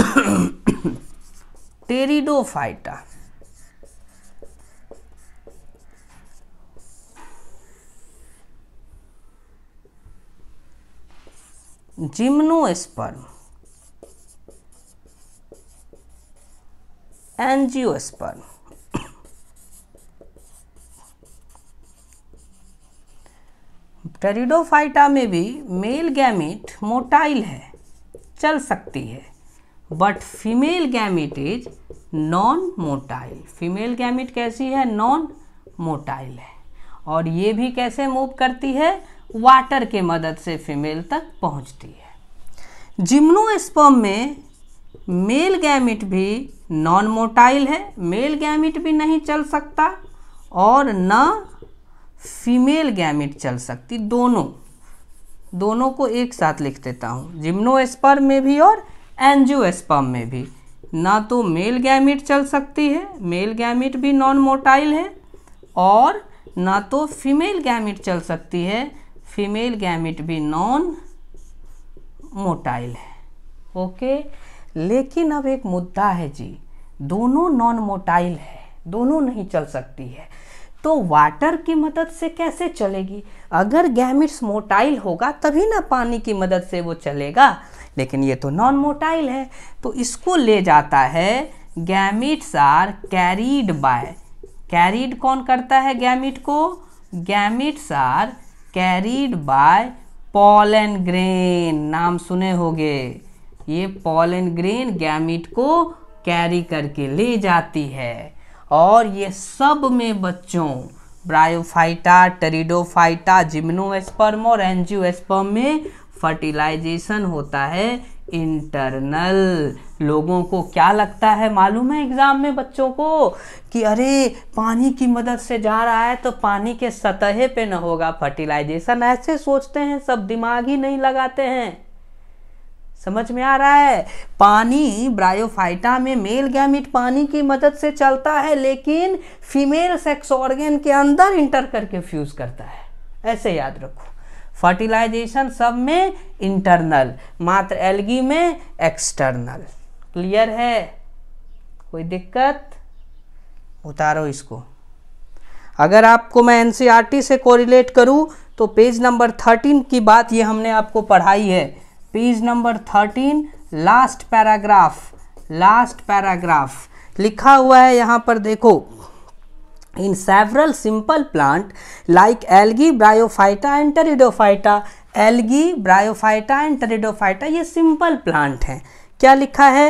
टेरिडोफाइटा जिम्नोस्पर्म एंजियोस्पर्म टेरिडोफाइटा में भी मेल गैमेट मोटाइल है चल सकती है but female gamete is non motile female gamete कैसी है नॉन मोटाइल है और ये भी कैसे मूव करती है वाटर के मदद से फीमेल तक पहुंचती है जिम्नोस्पर्म में मेल गैमिट भी नॉन मोटाइल है मेल गैमिट भी नहीं चल सकता और न फीमेल गैमिट चल सकती दोनों दोनों को एक साथ लिख देता हूँ जिम्नोस्पर्म में भी और एंजियोस्पर्म में भी ना तो मेल गैमिट चल सकती है मेल गैमिट भी नॉन मोटाइल है और ना तो फीमेल गैमिट चल सकती है फीमेल गैमिट भी नॉन मोटाइल है ओके लेकिन अब एक मुद्दा है जी दोनों नॉन मोटाइल है दोनों नहीं चल सकती है तो वाटर की मदद से कैसे चलेगी अगर गैमिट्स मोटाइल होगा तभी ना पानी की मदद से वो चलेगा लेकिन ये तो नॉन मोटाइल है तो इसको ले जाता है gametes are carried by carried कौन करता है गैमिट को gametes are carried by pollen grain नाम सुने होंगे ये पॉलन ग्रेन गैमिट को कैरी करके ले जाती है और ये सब में बच्चों ब्रायोफाइटा टेरिडोफाइटा जिम्नोस्पर्म और एंजियोस्पर्म में फर्टिलाइजेशन होता है इंटरनल लोगों को क्या लगता है मालूम है एग्ज़ाम में बच्चों को कि अरे पानी की मदद से जा रहा है तो पानी के सतह पे न होगा फर्टिलाइजेशन ऐसे सोचते हैं सब दिमाग ही नहीं लगाते हैं समझ में आ रहा है पानी ब्रायोफाइटा में मेल गैमिट पानी की मदद से चलता है लेकिन फीमेल सेक्स ऑर्गेन के अंदर इंटर करके फ्यूज़ करता है ऐसे याद रखो फर्टिलाइजेशन सब में इंटरनल मात्र एलगी में एक्सटर्नल क्लियर है कोई दिक्कत उतारो इसको अगर आपको मैं एन e से कोरिलेट करूं तो पेज नंबर थर्टीन की बात ये हमने आपको पढ़ाई है page number thirteen last paragraph last paragraph लिखा हुआ है यहाँ पर देखो in several simple plant like algae bryophyta and pteridophyta algae bryophyta and pteridophyta ye simple plant हैं kya likha hai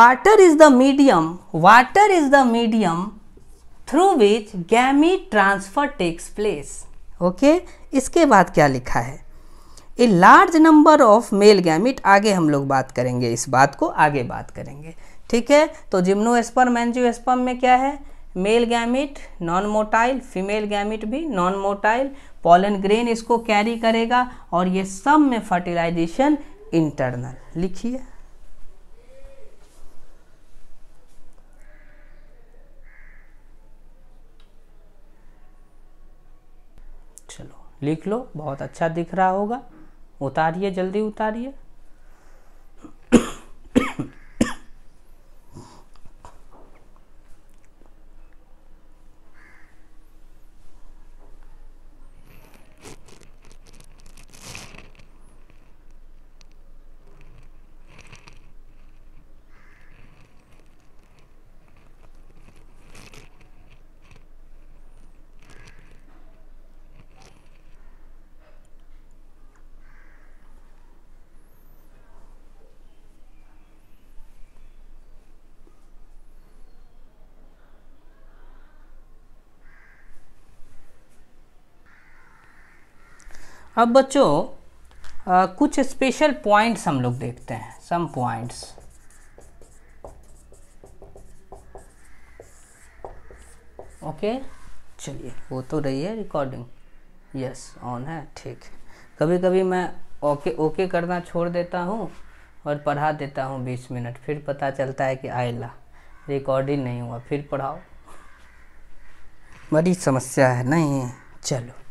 water is the medium water is the medium through which gamete transfer takes place okay? iske baad kya likha hai a large number of male gamete आगे हम लोग बात करेंगे इस बात को आगे बात करेंगे ठीक है तो जिम्नोस्पर्म एंजियोस्पर्म में क्या है male gamete non motile female gamete भी नॉन मोटाइल पॉलन ग्रेन इसको कैरी करेगा और ये सब में फर्टिलाइजेशन इंटरनल लिखिए चलो लिख लो बहुत अच्छा दिख रहा होगा उतारिए जल्दी उतारिए अब बच्चों कुछ स्पेशल पॉइंट्स हम लोग देखते हैं सम पॉइंट्स ओके चलिए वो तो रही है रिकॉर्डिंग यस ऑन है ठीक कभी कभी मैं ओके ओके करना छोड़ देता हूँ और पढ़ा देता हूँ बीस मिनट फिर पता चलता है कि ला रिकॉर्डिंग नहीं हुआ फिर पढ़ाओ बड़ी समस्या है नहीं चलो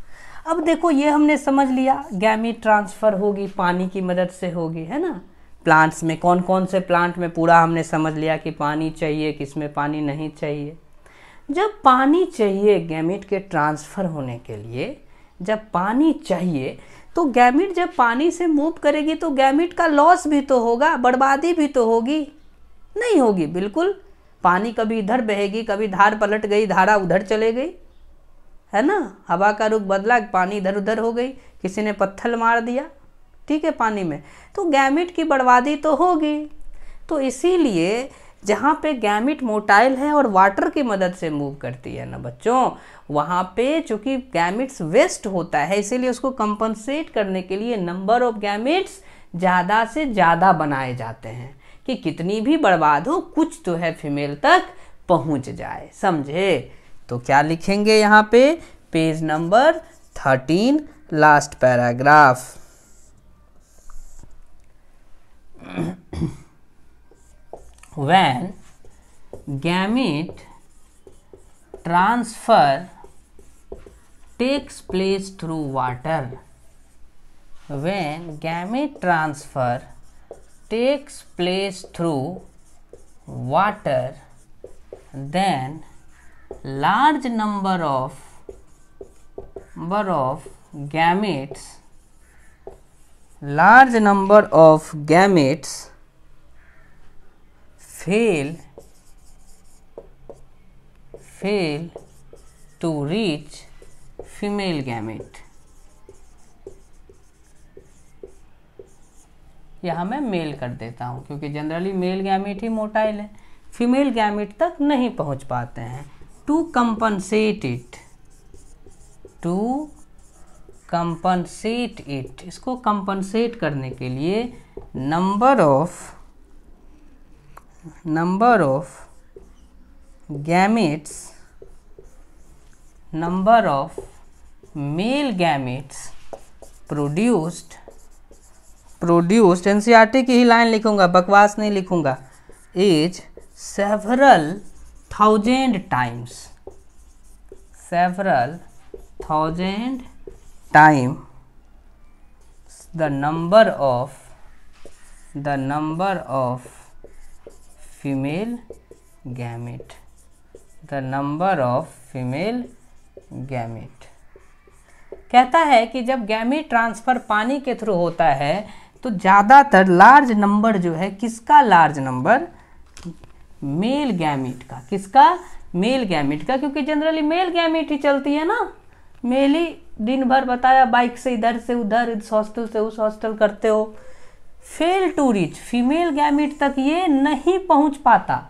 अब देखो ये हमने समझ लिया गैमिट ट्रांसफ़र होगी पानी की मदद से होगी है ना प्लांट्स में कौन कौन से प्लांट में पूरा हमने समझ लिया कि पानी चाहिए किस में पानी नहीं चाहिए जब पानी चाहिए गैमिट के ट्रांसफ़र होने के लिए जब पानी चाहिए तो गैमिट जब पानी से मूव करेगी तो गैमिट का लॉस भी तो होगा बर्बादी भी तो होगी नहीं होगी बिल्कुल पानी कभी इधर बहेगी कभी धार पलट गई धारा उधर चले गई है ना हवा का रुख बदला पानी इधर उधर हो गई किसी ने पत्थर मार दिया ठीक है पानी में तो गैमिट की बर्बादी तो होगी तो इसीलिए जहाँ पे गैमिट मोटाइल है और वाटर की मदद से मूव करती है ना बच्चों वहाँ पे चूँकि गैमिट्स वेस्ट होता है इसीलिए उसको कंपनसेट करने के लिए नंबर ऑफ गैमिट्स ज़्यादा से ज़्यादा बनाए जाते हैं कि कितनी भी बर्बाद हो कुछ तो है फीमेल तक पहुँच जाए समझे तो क्या लिखेंगे यहाँ पे page number thirteen last paragraph when gamete transfer takes place through water when gamete transfer takes place through water then large number of number of gametes large number of gametes fail fail to reach female gamete यहाँ मैं mail कर देता हूँ क्योंकि generally male gamete ही motile है female gamete तक नहीं पहुँच पाते हैं to compensate it to compensate it इसको कंपनसेट करने के लिए number of number of gametes number of male gametes produced produced N C R T की ही लाइन लिखूंगा बकवास नहीं लिखूंगा is several thousand times several thousand time the number of the number of female gamete the number of female gamete कहता है कि जब गैमिट ट्रांसफर पानी के थ्रू होता है तो ज़्यादातर लार्ज नंबर जो है किसका लार्ज नंबर मेल गैमिट का किसका मेल गैमिट का क्योंकि जनरली मेल गैमिट ही चलती है ना मेल ही दिन भर बताया बाइक से इधर से उधर इस हॉस्टल से उस हॉस्टल करते हो fail to reach female gamete तक ये नहीं पहुंच पाता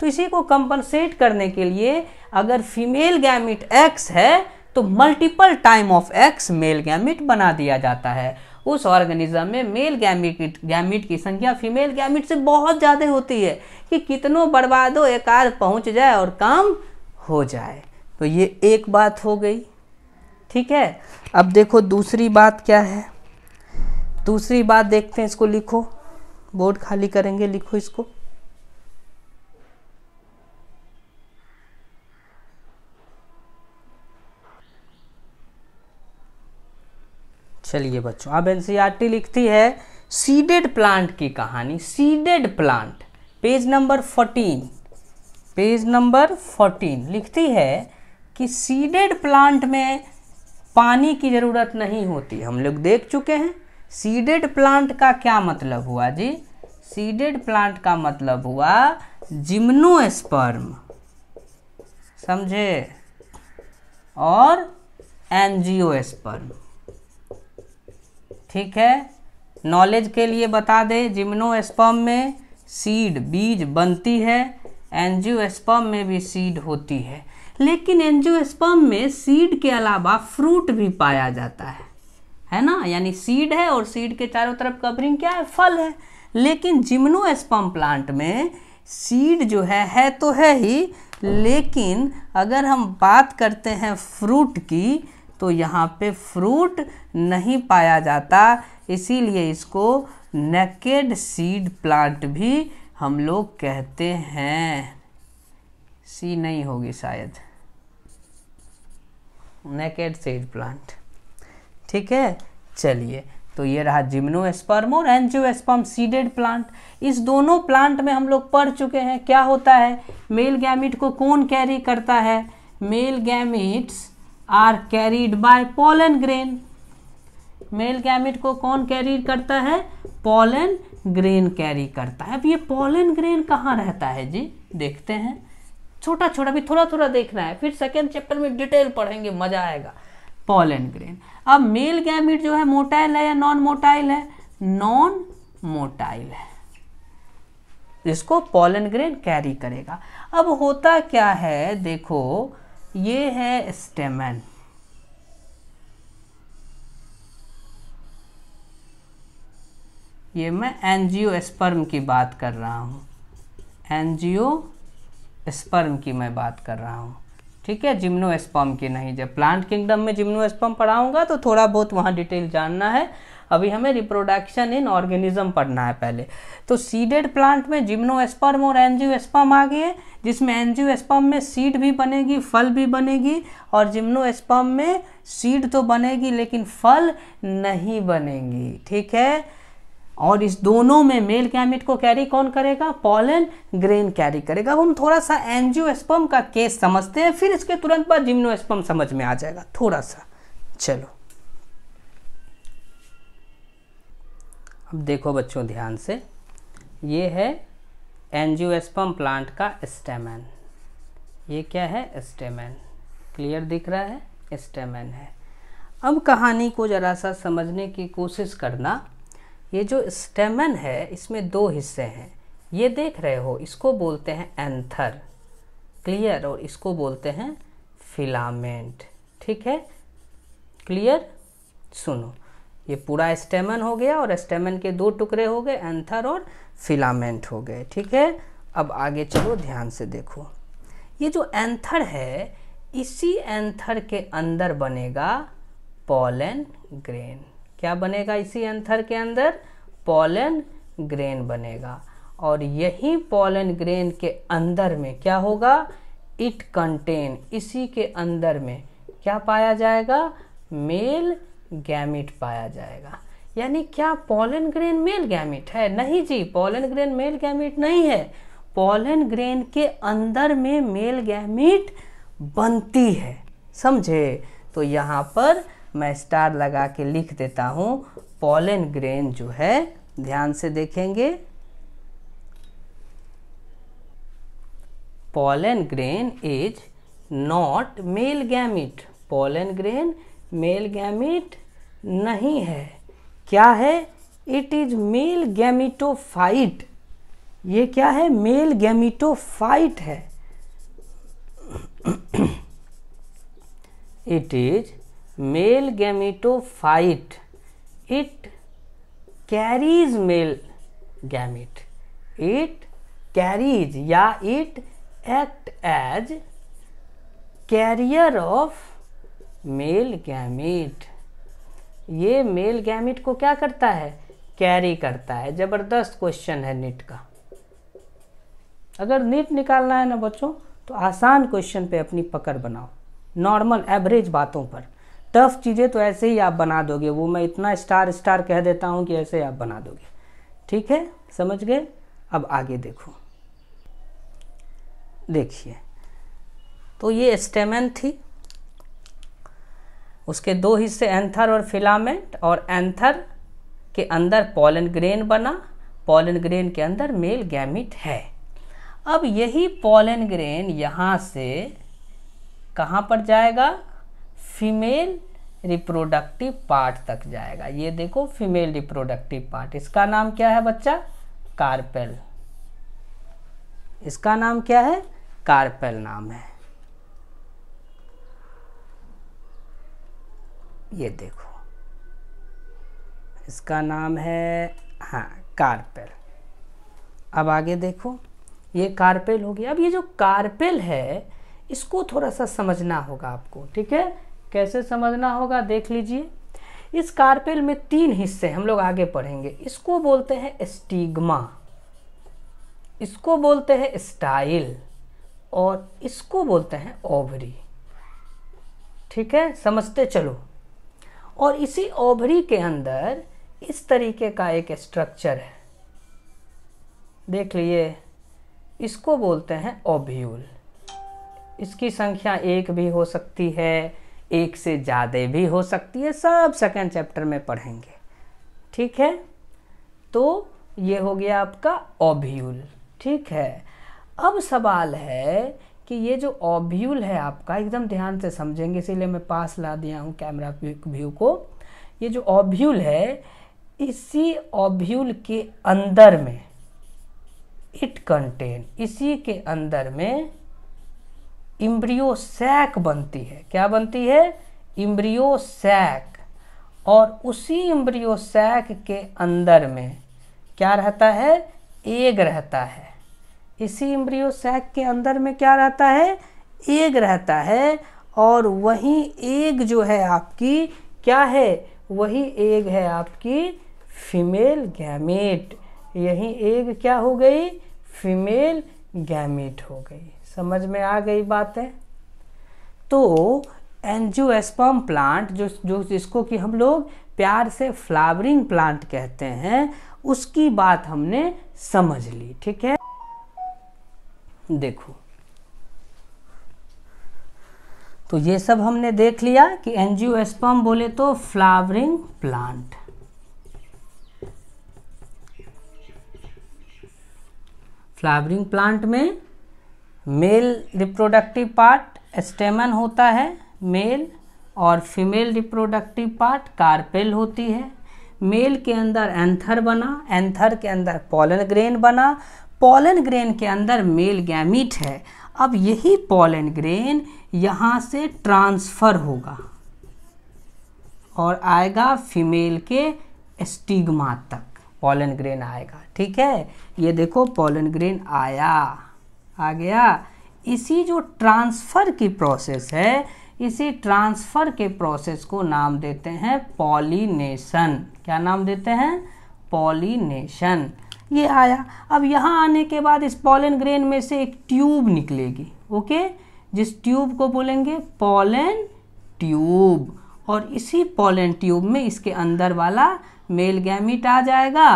तो इसी को कंपनसेट करने के लिए अगर फीमेल गैमिट एक्स है तो multiple time of X male gamete बना दिया जाता है उस ऑर्गेनिज्म में मेल गैमिट गैमिट की संख्या फीमेल गैमिट से बहुत ज़्यादा होती है कि कितनों बर्बादों एक आध पहुँच जाए और काम हो जाए तो ये एक बात हो गई ठीक है अब देखो दूसरी बात क्या है दूसरी बात देखते हैं इसको लिखो बोर्ड खाली करेंगे लिखो इसको चलिए बच्चों अब एनसीईआरटी e लिखती है सीडेड प्लांट की कहानी seeded plant page number fourteen page number fourteen लिखती है कि सीडेड प्लांट में पानी की ज़रूरत नहीं होती हम लोग देख चुके हैं सीडेड प्लांट का क्या मतलब हुआ जी सीडेड प्लांट का मतलब हुआ स्पर्म समझे और स्पर्म ठीक है नॉलेज के लिए बता दें जिम्नोस्पर्म में सीड बीज बनती है एंजियोस्पर्म में भी सीड होती है लेकिन एंजियोस्पर्म में सीड के अलावा फ्रूट भी पाया जाता है है ना यानी सीड है और सीड के चारों तरफ कवरिंग क्या है फल है लेकिन जिम्नोस्पर्म प्लांट में सीड जो है है तो है ही लेकिन अगर हम बात करते हैं फ्रूट की तो यहाँ पे फ्रूट नहीं पाया जाता इसीलिए इसको नेकेड सीड प्लांट भी हम लोग कहते हैं सी नहीं होगी शायद नेकेड सीड प्लांट ठीक है चलिए तो ये रहा जिम्नो एस्पर्म और एस्पर्म सीडेड प्लांट इस दोनों प्लांट में हम लोग पढ़ चुके हैं क्या होता है मेल गैमिट को कौन कैरी करता है male gametes are carried by pollen grain male gamete को कौन कैरी करता है पोलन ग्रेन कैरी करता है अब ये पोलन ग्रेन कहाँ रहता है जी देखते हैं छोटा छोटा भी थोड़ा थोड़ा देखना है फिर सेकेंड चैप्टर में डिटेल पढ़ेंगे मजा आएगा पोलन ग्रेन अब मेल गैमिट जो है मोटाइल है या नॉन मोटाइल है नॉन मोटाइल है इसको पोलन ग्रेन कैरी करेगा अब होता क्या है देखो ये है स्टेमन ये मैं एनजीओ स्पर्म की बात कर रहा हूँ एनजीओ स्पर्म की मैं बात कर रहा हूँ ठीक है जिम्नो स्पर्म की नहीं जब प्लांट किंगडम में जिम्नो स्पर्म पढ़ाऊंगा तो थोड़ा बहुत वहाँ डिटेल जानना है अभी हमें रिप्रोडक्शन इन ऑर्गेनिज्म पढ़ना है पहले तो सीडेड प्लांट में जिम्नोस्पर्म और एनजियोस्पर्म आ गए जिसमें एनजियोस्पर्म में सीड भी बनेगी फल भी बनेगी और जिम्नोस्पर्म में सीड तो बनेगी लेकिन फल नहीं बनेंगी ठीक है और इस दोनों में मेल कैमिट को कैरी कौन करेगा पॉलन ग्रेन कैरी करेगा हम थोड़ा सा एस्पम का केस समझते हैं फिर इसके तुरंत बाद एस्पम समझ में आ जाएगा थोड़ा सा चलो अब देखो बच्चों ध्यान से ये है एनजियोस्पम प्लांट का स्टेमन ये क्या है स्टेमन क्लियर दिख रहा है स्टेमन है अब कहानी को ज़रा सा समझने की कोशिश करना ये जो स्टेमन है इसमें दो हिस्से हैं ये देख रहे हो इसको बोलते हैं एंथर क्लियर और इसको बोलते हैं फिलामेंट ठीक है क्लियर सुनो ये पूरा स्टेमन हो गया और स्टेमन के दो टुकड़े हो गए एंथर और फिलामेंट हो गए ठीक है अब आगे चलो ध्यान से देखो ये जो एंथर है इसी एंथर के अंदर बनेगा पॉलन ग्रेन क्या बनेगा इसी एंथर के अंदर पॉलन ग्रेन बनेगा और यही पॉलन ग्रेन के अंदर में क्या होगा इट कंटेन इसी के अंदर में क्या पाया जाएगा मेल गैमिट पाया जाएगा यानी क्या पॉलन ग्रेन मेल गैमिट है नहीं जी पॉलन ग्रेन मेल गैमिट नहीं है पॉलन ग्रेन के अंदर में मेल गैमिट बनती है समझे तो यहाँ पर मैं स्टार लगा के लिख देता हूँ पॉलन ग्रेन जो है ध्यान से देखेंगे pollen grain is not male gamete pollen grain male gamete नहीं है क्या है इट इज मेल गैमिटोफाइट ये क्या है मेल गैमिटोफाइट है it is male gametophyte it carries male gamete it carries या it act as carrier of male gamete ये मेल गैमिट को क्या करता है कैरी करता है ज़बरदस्त क्वेश्चन है नीट का अगर नीट निकालना है ना बच्चों तो आसान क्वेश्चन पे अपनी पकड़ बनाओ नॉर्मल एवरेज बातों पर टफ चीज़ें तो ऐसे ही आप बना दोगे वो मैं इतना स्टार स्टार कह देता हूँ कि ऐसे ही आप बना दोगे ठीक है समझ गए अब आगे देखो देखिए तो ये स्टेमन थी उसके दो हिस्से एंथर और फिलामेंट और एंथर के अंदर पॉलन ग्रेन बना पॉलन ग्रेन के अंदर मेल गैमिट है अब यही पॉलन ग्रेन यहाँ से कहाँ पर जाएगा फीमेल रिप्रोडक्टिव पार्ट तक जाएगा ये देखो फीमेल रिप्रोडक्टिव पार्ट इसका नाम क्या है बच्चा कार्पेल इसका नाम क्या है कार्पेल नाम है ये देखो इसका नाम है हाँ कारपेल अब आगे देखो ये कारपेल हो गया अब ये जो कारपेल है इसको थोड़ा सा समझना होगा आपको ठीक है कैसे समझना होगा देख लीजिए इस कारपेल में तीन हिस्से हम लोग आगे पढ़ेंगे इसको बोलते हैं स्टिग्मा इसको बोलते हैं स्टाइल और इसको बोलते हैं ओवरी ठीक है समझते चलो और इसी ओभरी के अंदर इस तरीके का एक स्ट्रक्चर है देख लिए इसको बोलते हैं ओब्यूल इसकी संख्या एक भी हो सकती है एक से ज़्यादा भी हो सकती है सब सेकेंड चैप्टर में पढ़ेंगे ठीक है तो ये हो गया आपका ओब्यूल ठीक है अब सवाल है कि ये जो ऑब्यूल है आपका एकदम ध्यान से समझेंगे इसीलिए मैं पास ला दिया हूँ कैमरा व्यू को ये जो ऑब्यूल है इसी ऑब्यूल के अंदर में इट कंटेन इसी के अंदर में इम्ब्रियो सैक बनती है क्या बनती है इम्ब्रियो सैक और उसी इम्ब्रियो सैक के अंदर में क्या रहता है एग रहता है इसी इम्ब्रियो सैक के अंदर में क्या रहता है एग रहता है और वही एग जो है आपकी क्या है वही एग है आपकी फीमेल गैमेट यही एग क्या हो गई फीमेल गैमेट हो गई समझ में आ गई बात है तो एस्पम प्लांट जो जो जिसको कि हम लोग प्यार से फ्लावरिंग प्लांट कहते हैं उसकी बात हमने समझ ली ठीक है देखो तो ये सब हमने देख लिया कि एंजियोस्पर्म बोले तो फ्लावरिंग प्लांट फ्लावरिंग प्लांट में मेल रिप्रोडक्टिव पार्ट स्टेमन होता है मेल और फीमेल रिप्रोडक्टिव पार्ट कार्पेल होती है मेल के अंदर एंथर बना एंथर के अंदर पॉलन ग्रेन बना पॉलन ग्रेन के अंदर मेल गैमिट है अब यही पॉलन ग्रेन यहाँ से ट्रांसफ़र होगा और आएगा फीमेल के स्टिग्मा तक पॉलन ग्रेन आएगा ठीक है ये देखो पॉलन ग्रेन आया आ गया इसी जो ट्रांसफ़र की प्रोसेस है इसी ट्रांसफ़र के प्रोसेस को नाम देते हैं पॉलीनेशन क्या नाम देते हैं पॉलीनेशन ये आया अब यहाँ आने के बाद इस पॉलन ग्रेन में से एक ट्यूब निकलेगी ओके जिस ट्यूब को बोलेंगे पॉलन ट्यूब और इसी पॉलन ट्यूब में इसके अंदर वाला मेल गैमिट आ जाएगा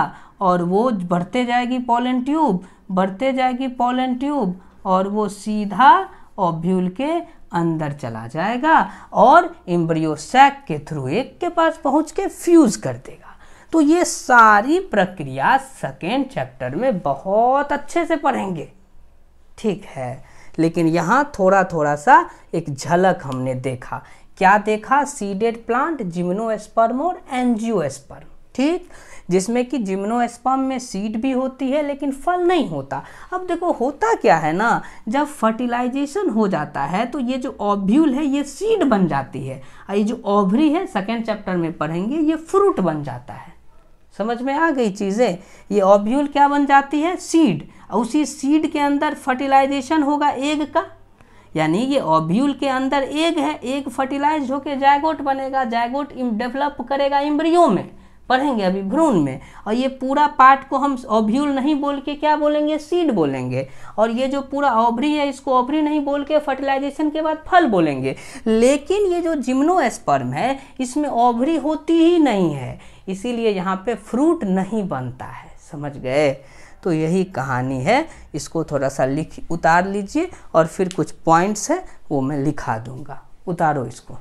और वो बढ़ते जाएगी पॉलन ट्यूब बढ़ते जाएगी पॉलन ट्यूब और वो सीधा ओब्यूल के अंदर चला जाएगा और एम्ब्रियो सैक के थ्रू एक के पास पहुंच के फ्यूज़ कर देगा तो ये सारी प्रक्रिया सेकेंड चैप्टर में बहुत अच्छे से पढ़ेंगे ठीक है लेकिन यहाँ थोड़ा थोड़ा सा एक झलक हमने देखा क्या देखा सीडेड प्लांट जिम्नोस्पर्म और एनजियो स्पर्म ठीक जिसमें कि जिम्नो एस्पर्म में सीड भी होती है लेकिन फल नहीं होता अब देखो होता क्या है ना जब फर्टिलाइजेशन हो जाता है तो ये जो ऑब्यूल है ये सीड बन जाती है और ये जो ओभरी है सेकेंड चैप्टर में पढ़ेंगे ये फ्रूट बन जाता है समझ में आ गई चीज़ें ये ऑब्यूल क्या बन जाती है सीड उसी सीड के अंदर फर्टिलाइजेशन होगा एग का यानी ये ऑब्यूल के अंदर एग है एग फर्टिलाइज होकर जायगोट बनेगा जायगोट डेवलप करेगा इम्ब्रियो में पढ़ेंगे अभी भ्रूण में और ये पूरा पार्ट को हम ऑब्यूल नहीं बोल के क्या बोलेंगे सीड बोलेंगे और ये जो पूरा ओभरी है इसको ओभरी नहीं बोल के फर्टिलाइजेशन के बाद फल बोलेंगे लेकिन ये जो जिम्नोस्पर्म है इसमें ओभरी होती ही नहीं है इसीलिए यहाँ पे फ्रूट नहीं बनता है समझ गए तो यही कहानी है इसको थोड़ा सा लिख उतार लीजिए और फिर कुछ पॉइंट्स हैं वो मैं लिखा दूंगा उतारो इसको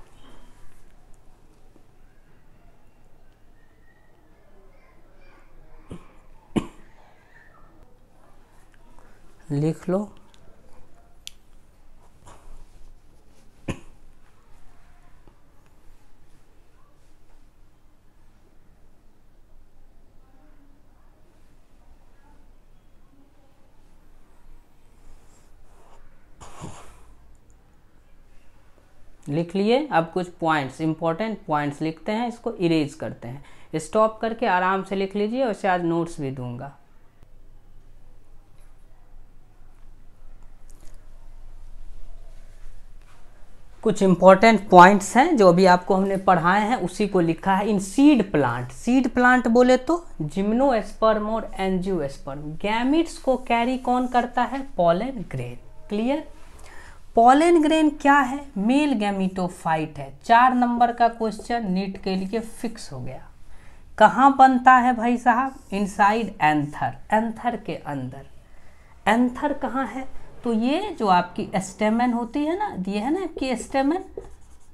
लिख लो लिख लिए अब कुछ पॉइंट्स इंपॉर्टेंट पॉइंट्स लिखते हैं इसको इरेज करते हैं स्टॉप करके आराम से लिख लीजिए और आज नोट्स भी दूंगा कुछ इम्पॉर्टेंट पॉइंट्स हैं जो अभी आपको हमने पढ़ाए हैं उसी को लिखा है in seed plant seed plant बोले तो एस्पर्म और एनजियोस्पर्म गैमिट्स को कैरी कौन करता है pollen grain clear pollen grain क्या है मेल गैमिटोफाइट है चार नंबर का क्वेश्चन नीट के लिए फिक्स हो गया कहाँ बनता है भाई साहब इनसाइड एंथर एंथर के अंदर एंथर कहाँ है तो ये जो आपकी एस्टेमन होती है ना ये है ना कि स्टेमन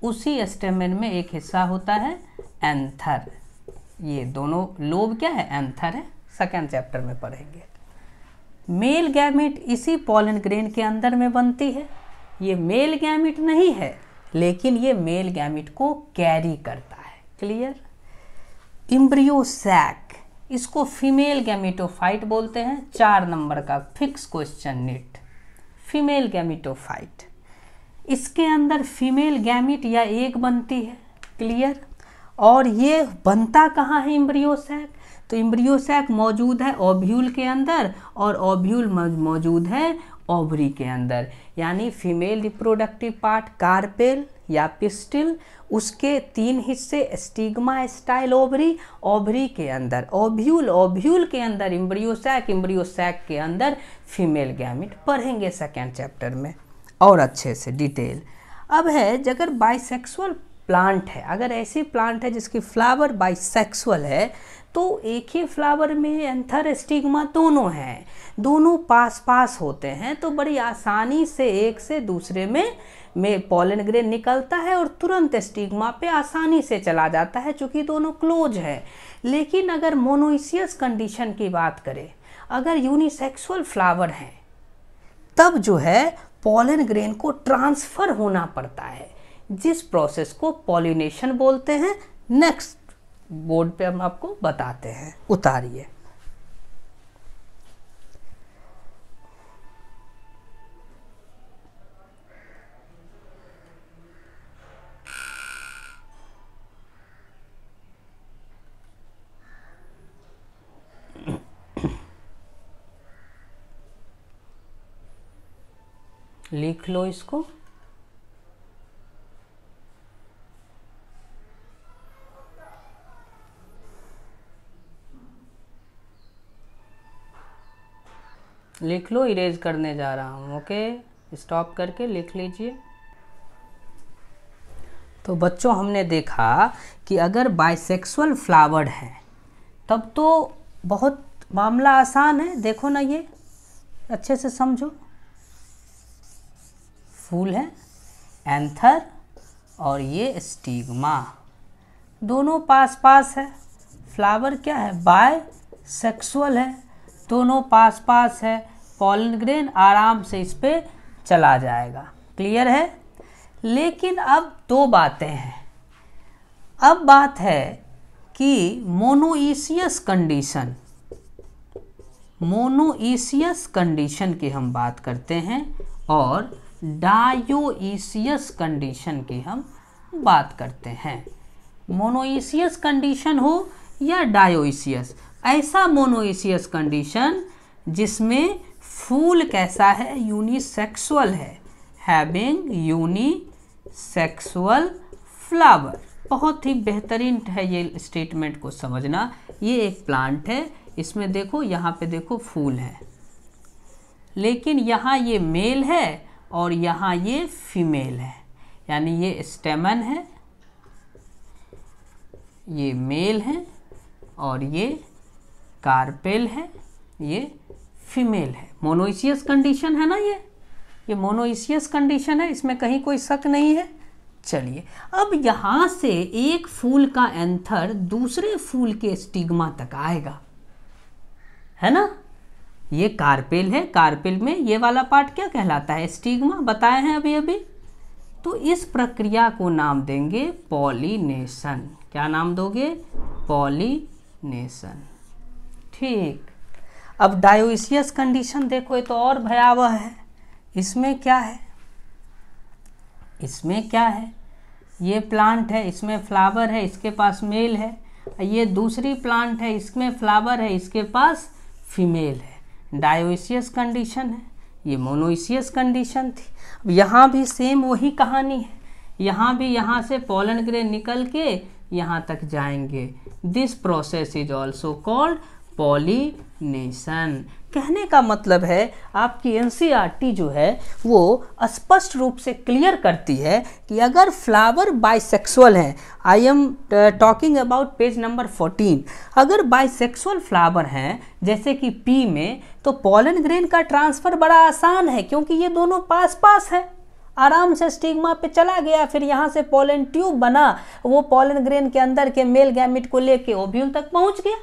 उसी स्टेमन में एक हिस्सा होता है एंथर ये दोनों लोब क्या है एंथर है सेकेंड चैप्टर में पढ़ेंगे मेल गैमिट इसी पॉलन ग्रेन के अंदर में बनती है ये मेल गैमिट नहीं है लेकिन ये मेल गैमिट को कैरी करता है क्लियर इम्ब्रियो सैक इसको फीमेल गैमिटोफाइट बोलते हैं चार नंबर का फिक्स क्वेश्चन नेट फीमेल गैमिटोफाइट इसके अंदर फीमेल गैमिट या एक बनती है क्लियर और ये बनता कहाँ है सैक तो इम्ब्रियोसैक मौजूद है ओब्यूल के अंदर और ओब्यूल मौजूद है ओवरी के अंदर यानी फीमेल रिप्रोडक्टिव पार्ट कार्पेल या पिस्टिल उसके तीन हिस्से स्टिग्मा स्टाइल ओवरी ओवरी के अंदर ओव्यूल ओव्यूल के अंदर इम्ब्रियोसैक इम्ब्रियोसैक के अंदर फीमेल गैमिट पढ़ेंगे सेकेंड चैप्टर में और अच्छे से डिटेल अब है जगह बाइसेक्सुअल प्लांट है अगर ऐसी प्लांट है जिसकी फ्लावर बाइसेक्सुअल है तो एक ही फ्लावर में एंथर स्टिग्मा दोनों हैं दोनों पास पास होते हैं तो बड़ी आसानी से एक से दूसरे में में पॉलन ग्रेन निकलता है और तुरंत स्टिग्मा पे आसानी से चला जाता है चूँकि दोनों क्लोज है लेकिन अगर मोनोइसियस कंडीशन की बात करें अगर यूनिसेक्सुअल फ्लावर हैं तब जो है पॉलन ग्रेन को ट्रांसफ़र होना पड़ता है जिस प्रोसेस को पॉलिनेशन बोलते हैं नेक्स्ट बोर्ड पे हम आपको बताते हैं उतारिए लिख लो इसको लिख लो इरेज करने जा रहा हूँ ओके स्टॉप करके लिख लीजिए तो बच्चों हमने देखा कि अगर बाइसेक्सुअल फ्लावर है तब तो बहुत मामला आसान है देखो ना ये अच्छे से समझो फूल है एंथर और ये स्टिग्मा दोनों पास पास है फ्लावर क्या है बाय सेक्सुअल है दोनों पास पास है पॉलन ग्रेन आराम से इस पर चला जाएगा क्लियर है लेकिन अब दो बातें हैं अब बात है कि मोनोईसियस कंडीशन मोनोईसियस कंडीशन की हम बात करते हैं और डायोईसियस कंडीशन की हम बात करते हैं मोनोईसियस कंडीशन हो या डायोईसियस ऐसा मोनोइसियस कंडीशन जिसमें फूल कैसा है यूनिसेक्सुअल है हैविंग यूनिसेक्सुअल फ्लावर बहुत ही बेहतरीन है ये स्टेटमेंट को समझना ये एक प्लांट है इसमें देखो यहाँ पे देखो फूल है लेकिन यहाँ ये मेल है और यहाँ ये फीमेल है यानी ये स्टेमन है ये मेल है और ये कार्पेल है ये फीमेल है मोनोइसियस कंडीशन है ना ये ये मोनोइसियस कंडीशन है इसमें कहीं कोई शक नहीं है चलिए अब यहाँ से एक फूल का एंथर दूसरे फूल के स्टिग्मा तक आएगा है ना ये कार्पेल है कार्पेल में ये वाला पार्ट क्या कहलाता है स्टिग्मा बताए हैं अभी अभी तो इस प्रक्रिया को नाम देंगे पॉलीनेशन क्या नाम दोगे पॉलीनेशन ठीक अब डायोसियस कंडीशन देखो ये तो और भयावह है इसमें क्या है इसमें क्या है ये प्लांट है इसमें फ्लावर है इसके पास मेल है ये दूसरी प्लांट है इसमें फ्लावर है इसके पास फीमेल है डायोसियस कंडीशन है ये मोनोइसियस कंडीशन थी अब यहाँ भी सेम वही कहानी है यहाँ भी यहाँ से पोलन ग्रे निकल के यहाँ तक जाएंगे this process is also called pollination कहने का मतलब है आपकी एन e जो है वो स्पष्ट रूप से क्लियर करती है कि अगर फ्लावर बाइसेक्सुअल हैं I am talking about page number 14 अगर बाइसेक्सुअल फ्लावर हैं जैसे कि पी में तो पॉलन ग्रेन का ट्रांसफ़र बड़ा आसान है क्योंकि ये दोनों पास पास है आराम से स्टिग्मा पे चला गया फिर यहाँ से पॉलन ट्यूब बना वो पॉलन ग्रेन के अंदर के मेल गैमिट को लेके ओव्यूल तक पहुँच गया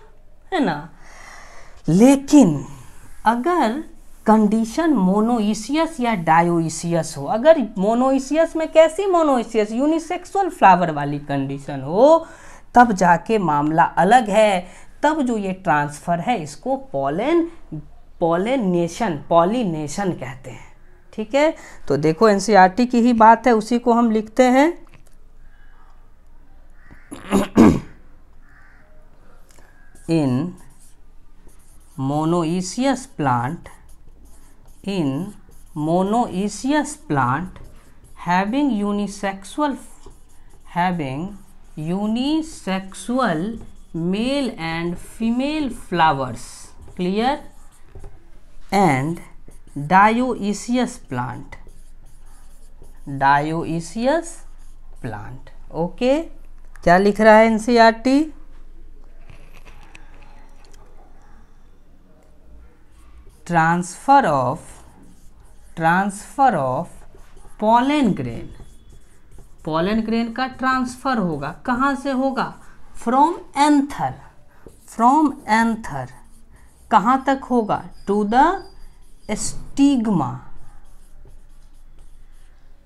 है ना लेकिन अगर कंडीशन मोनोइसियस या डायोइसियस हो अगर मोनोइसियस में कैसी मोनोइसियस यूनिसेक्सुअल फ्लावर वाली कंडीशन हो तब जाके मामला अलग है तब जो ये ट्रांसफ़र है इसको पॉलन पॉलिनेशन पॉलिनेशन कहते हैं ठीक है तो देखो एनसीईआरटी e की ही बात है उसी को हम लिखते हैं in monoecious plant in monoecious plant having unisexual having unisexual male and female flowers clear and dioecious plant dioecious plant okay okay? क्या लिख रहा है NCERT transfer of transfer of pollen grain pollen grain का transfer होगा कहाँ से होगा from anther from anther कहाँ तक होगा to the stigma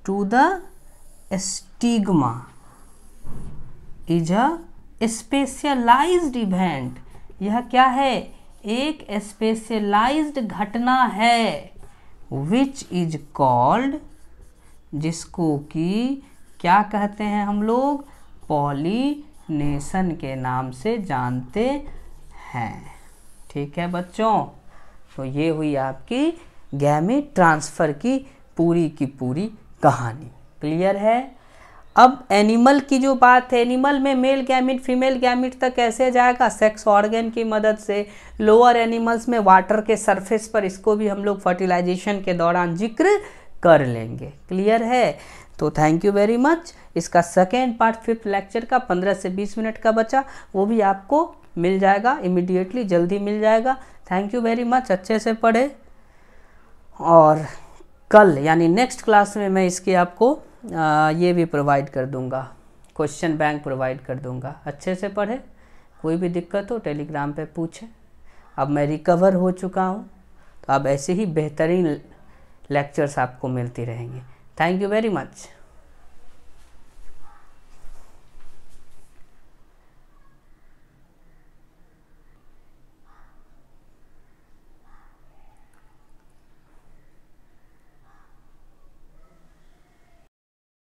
to the stigma is a specialized event यह क्या है एक स्पेशलाइज्ड घटना है विच इज कॉल्ड जिसको कि क्या कहते हैं हम लोग पॉलीनेशन के नाम से जानते हैं ठीक है बच्चों तो ये हुई आपकी गैमी ट्रांसफ़र की पूरी की पूरी कहानी क्लियर है अब एनिमल की जो बात है एनिमल में मेल गैमिट फीमेल गैमिट तक कैसे जाएगा सेक्स ऑर्गन की मदद से लोअर एनिमल्स में वाटर के सरफेस पर इसको भी हम लोग फर्टिलाइजेशन के दौरान जिक्र कर लेंगे क्लियर है तो थैंक यू वेरी मच इसका सेकेंड पार्ट फिफ्थ लेक्चर का पंद्रह से बीस मिनट का बचा वो भी आपको मिल जाएगा इमिडिएटली जल्दी मिल जाएगा थैंक यू वेरी मच अच्छे से पढ़े और कल यानी नेक्स्ट क्लास में मैं इसकी आपको ये भी प्रोवाइड कर दूंगा क्वेश्चन बैंक प्रोवाइड कर दूंगा अच्छे से पढ़े कोई भी दिक्कत हो टेलीग्राम पे पूछे अब मैं रिकवर हो चुका हूँ तो अब ऐसे ही बेहतरीन लेक्चर्स आपको मिलती रहेंगे थैंक यू वेरी मच